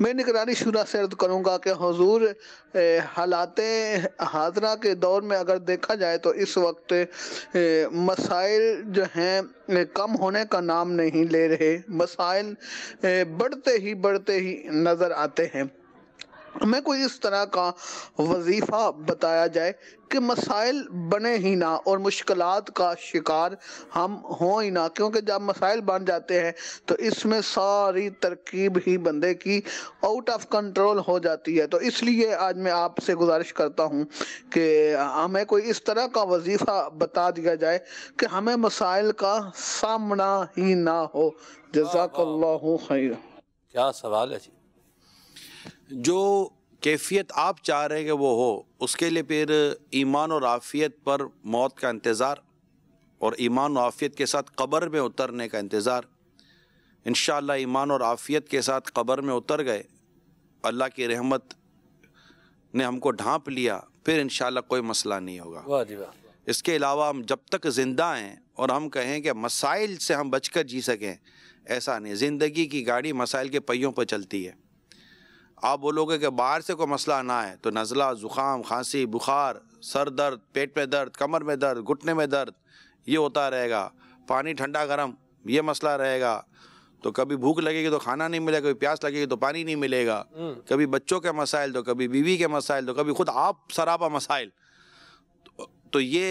मैं निगरानी शुरा से अर्द करूँगा कि हजूर हालात हाजरा के दौर में अगर देखा जाए तो इस वक्त मसाइल जो हैं कम होने का नाम नहीं ले रहे मसाइल बढ़ते ही बढ़ते ही नजर आते हैं हमें कोई इस तरह का वजीफ़ा बताया जाए कि मसाइल बने ही ना और मुश्किल का शिकार हम हों ही ना क्योंकि जब मसाइल बन जाते हैं तो इसमें सारी तरकीब ही बंदे की आउट ऑफ कंट्रोल हो जाती है तो इसलिए आज मैं आपसे गुजारिश करता हूँ कि हमें कोई इस तरह का वजीफ़ा बता दिया जाए कि हमें मसाइल का सामना ही ना हो जजाकल्ला क्या सवाल है जी जो कैफियत आप चाह रहे हैं वो हो उसके लिए फिर ईमान और आफियत पर मौत का इंतज़ार और ईमान और आफियत के साथ कब्र में उतरने का इंतज़ार इन ईमान और आफियत के साथ कब्र में उतर गए अल्लाह की रहमत ने हमको ढांप लिया फिर इन कोई मसला नहीं होगा इसके अलावा हम जब तक ज़िंदा हैं और हम कहें कि मसाइल से हम बचकर जी सकें ऐसा नहीं ज़िंदगी की गाड़ी मसाइल के पहियों पर चलती है आप बोलोगे कि बाहर से कोई मसला ना आए तो नज़ला ज़ुकाम खांसी बुखार सर दर्द पेट में दर्द कमर में दर्द घुटने में दर्द ये होता रहेगा पानी ठंडा गर्म ये मसला रहेगा तो कभी भूख लगेगी तो खाना नहीं मिलेगा कभी प्यास लगेगी तो पानी नहीं मिलेगा हम्म। कभी बच्चों के मसाइल तो कभी बीवी के मसाइल तो कभी खुद आप सराबा मसाइल तो ये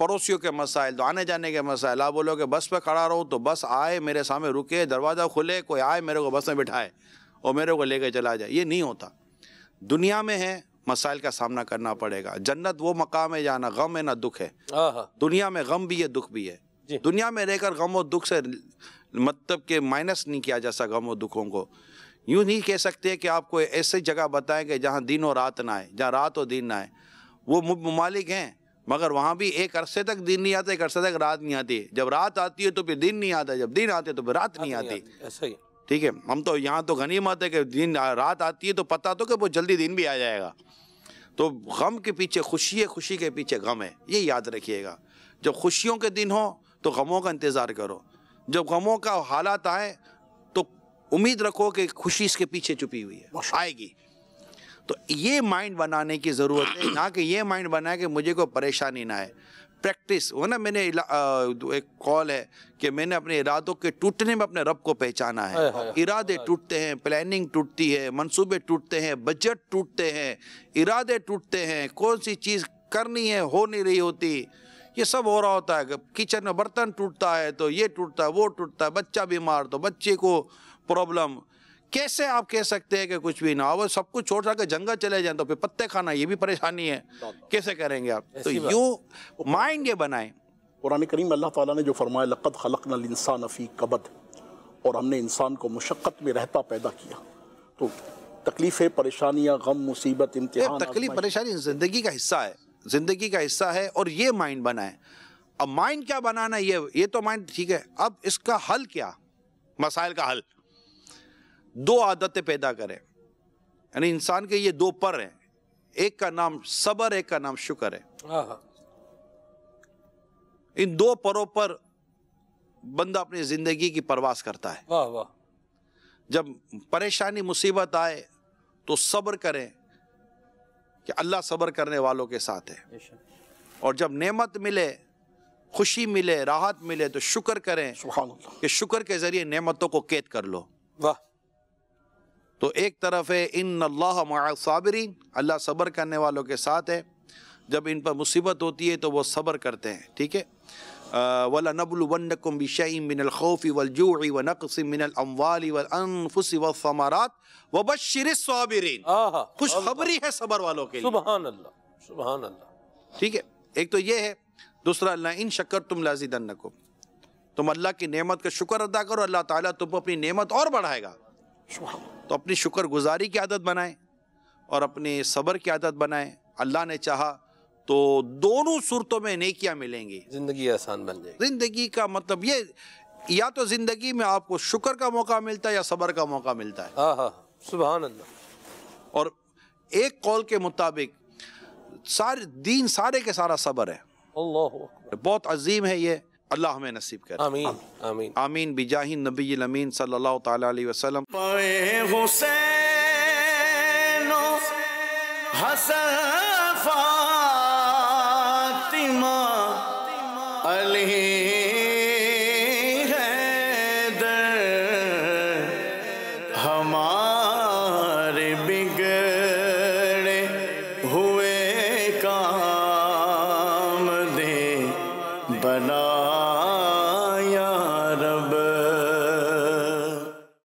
पड़ोसियों के मसाइल तो आने जाने के मसाइल आप बोलोगे बस पे खड़ा रहो तो बस आए मेरे सामने रुके दरवाज़ा खुले कोई आए मेरे को बस में बिठाए और मेरे को लेकर चला जाए ये नहीं होता दुनिया में है मसाइल का सामना करना पड़ेगा जन्नत वो मकाम है जाना गम है ना दुख है हाँ, हाँ। दुनिया में गम भी है दुख भी है दुनिया में रहकर गम और दुख से मतलब के माइनस नहीं किया जा सकता गम और दुखों को यूँ नहीं कह सकते कि आपको ऐसे जगह बताएं कि जहाँ दिन और रात ना आए जहाँ रात और दिन ना आए वो ममालिक हैं मगर वहाँ भी एक अरसे तक दिन नहीं आता एक अरसे तक रात नहीं आती जब रात आती है तो फिर दिन नहीं आता जब दिन आते तो फिर रात नहीं आती ऐसा ही ठीक है हम तो यहाँ तो घनी मत है कि दिन रात आती है तो पता तो कि वो जल्दी दिन भी आ जाएगा तो गम के पीछे खुशी है खुशी के पीछे गम है ये याद रखिएगा जब खुशियों के दिन हो तो गमों का इंतज़ार करो जब गमों का हालात आए तो उम्मीद रखो कि खुशी इसके पीछे छुपी हुई है आएगी तो ये माइंड बनाने की ज़रूरत है ना कि ये माइंड बनाए कि मुझे कोई परेशानी ना आए प्रैक्टिस वो ना मैंने एक कॉल है कि मैंने अपने इरादों के टूटने में अपने रब को पहचाना है, है इरादे टूटते हैं प्लानिंग टूटती है मंसूबे टूटते हैं बजट टूटते हैं इरादे टूटते हैं कौन सी चीज़ करनी है हो नहीं रही होती ये सब हो रहा होता है किचन में बर्तन टूटता है तो ये टूटता है वो टूटता है बच्चा बीमार तो बच्चे को प्रॉब्लम कैसे आप कह सकते हैं कि कुछ भी ना हो सब कुछ छोड़ छाड़ जंगल चले जाए तो फिर पत्ते खाना ये भी परेशानी है कैसे करेंगे आप तो यूँ माइंड ये बनाए कुरान करीम अल्लाह ताला ने जो फरमाया लक़द खलकनल इंसान फ़ी कबद और हमने इंसान को मुशक्क़त में रहता पैदा किया तो तकलीफ़ें परेशानियाँ गम मुसीबत इम्तिहान तकलीफ परेशानी ज़िंदगी का हिस्सा है ज़िंदगी का हिस्सा है और ये माइंड बनाए अब माइंड क्या बनाना ये ये तो माइंड ठीक है अब इसका हल क्या मसाइल का हल दो आदतें पैदा करें यानी इंसान के ये दो पर हैं एक का नाम सबर एक का नाम शुक्र है हाँ, हाँ। इन दो परों पर बंदा अपनी जिंदगी की परवास करता है वाह वाह जब परेशानी मुसीबत आए तो सब्र करें कि अल्लाह सब्र करने वालों के साथ है और जब नेमत मिले खुशी मिले राहत मिले तो शुक्र करें कि शुक्र के ज़रिए नेमतों को कैद कर लो वाह तो एक तरफ है इन अल्लाह माबरीन अल्लाह सब्र करने वालों के साथ है जब इन पर मुसीबत होती है तो वह सब्र करते हैं ठीक है वला नबल वनकुम बिशई मिनलखौफ़ी वलजूई व नक़सी मिनलअमवाली वलअनफ़ुसी वसमरात व बशर खुश खबरी है सब्र वालों के लिए सुभान अल्लाह सुभान अल्लाह ठीक है एक तो ये है दूसरा अल्लाह इन शक्कर तुम लाजिदन्नकुम तुम अल्लाह की नेमत का शुक्र अदा करो अल्लाह ताला तुम अपनी नेमत और बढ़ाएगा सुभान तो अपनी शुक्रगुजारी की आदत बनाएं और अपने सब्र की आदत बनाएं अल्लाह ने चाहा तो दोनों सूरतों में नेकियां मिलेंगी ज़िंदगी आसान बन जाएगी ज़िंदगी का मतलब ये या तो ज़िंदगी में आपको शुक्र का मौका मिलता है या सब्र का मौका मिलता है सुबह अल्लाह और एक कॉल के मुताबिक सारे दीन सारे के सारा सब्र है अल्लाह बहुत अजीम है ये अल्लाह हमें नसीब करे आमीन आमीन आमीन बिजाही नबी अमीन सल्लल्लाहु अलैहि वसल्लम हुसैन हसन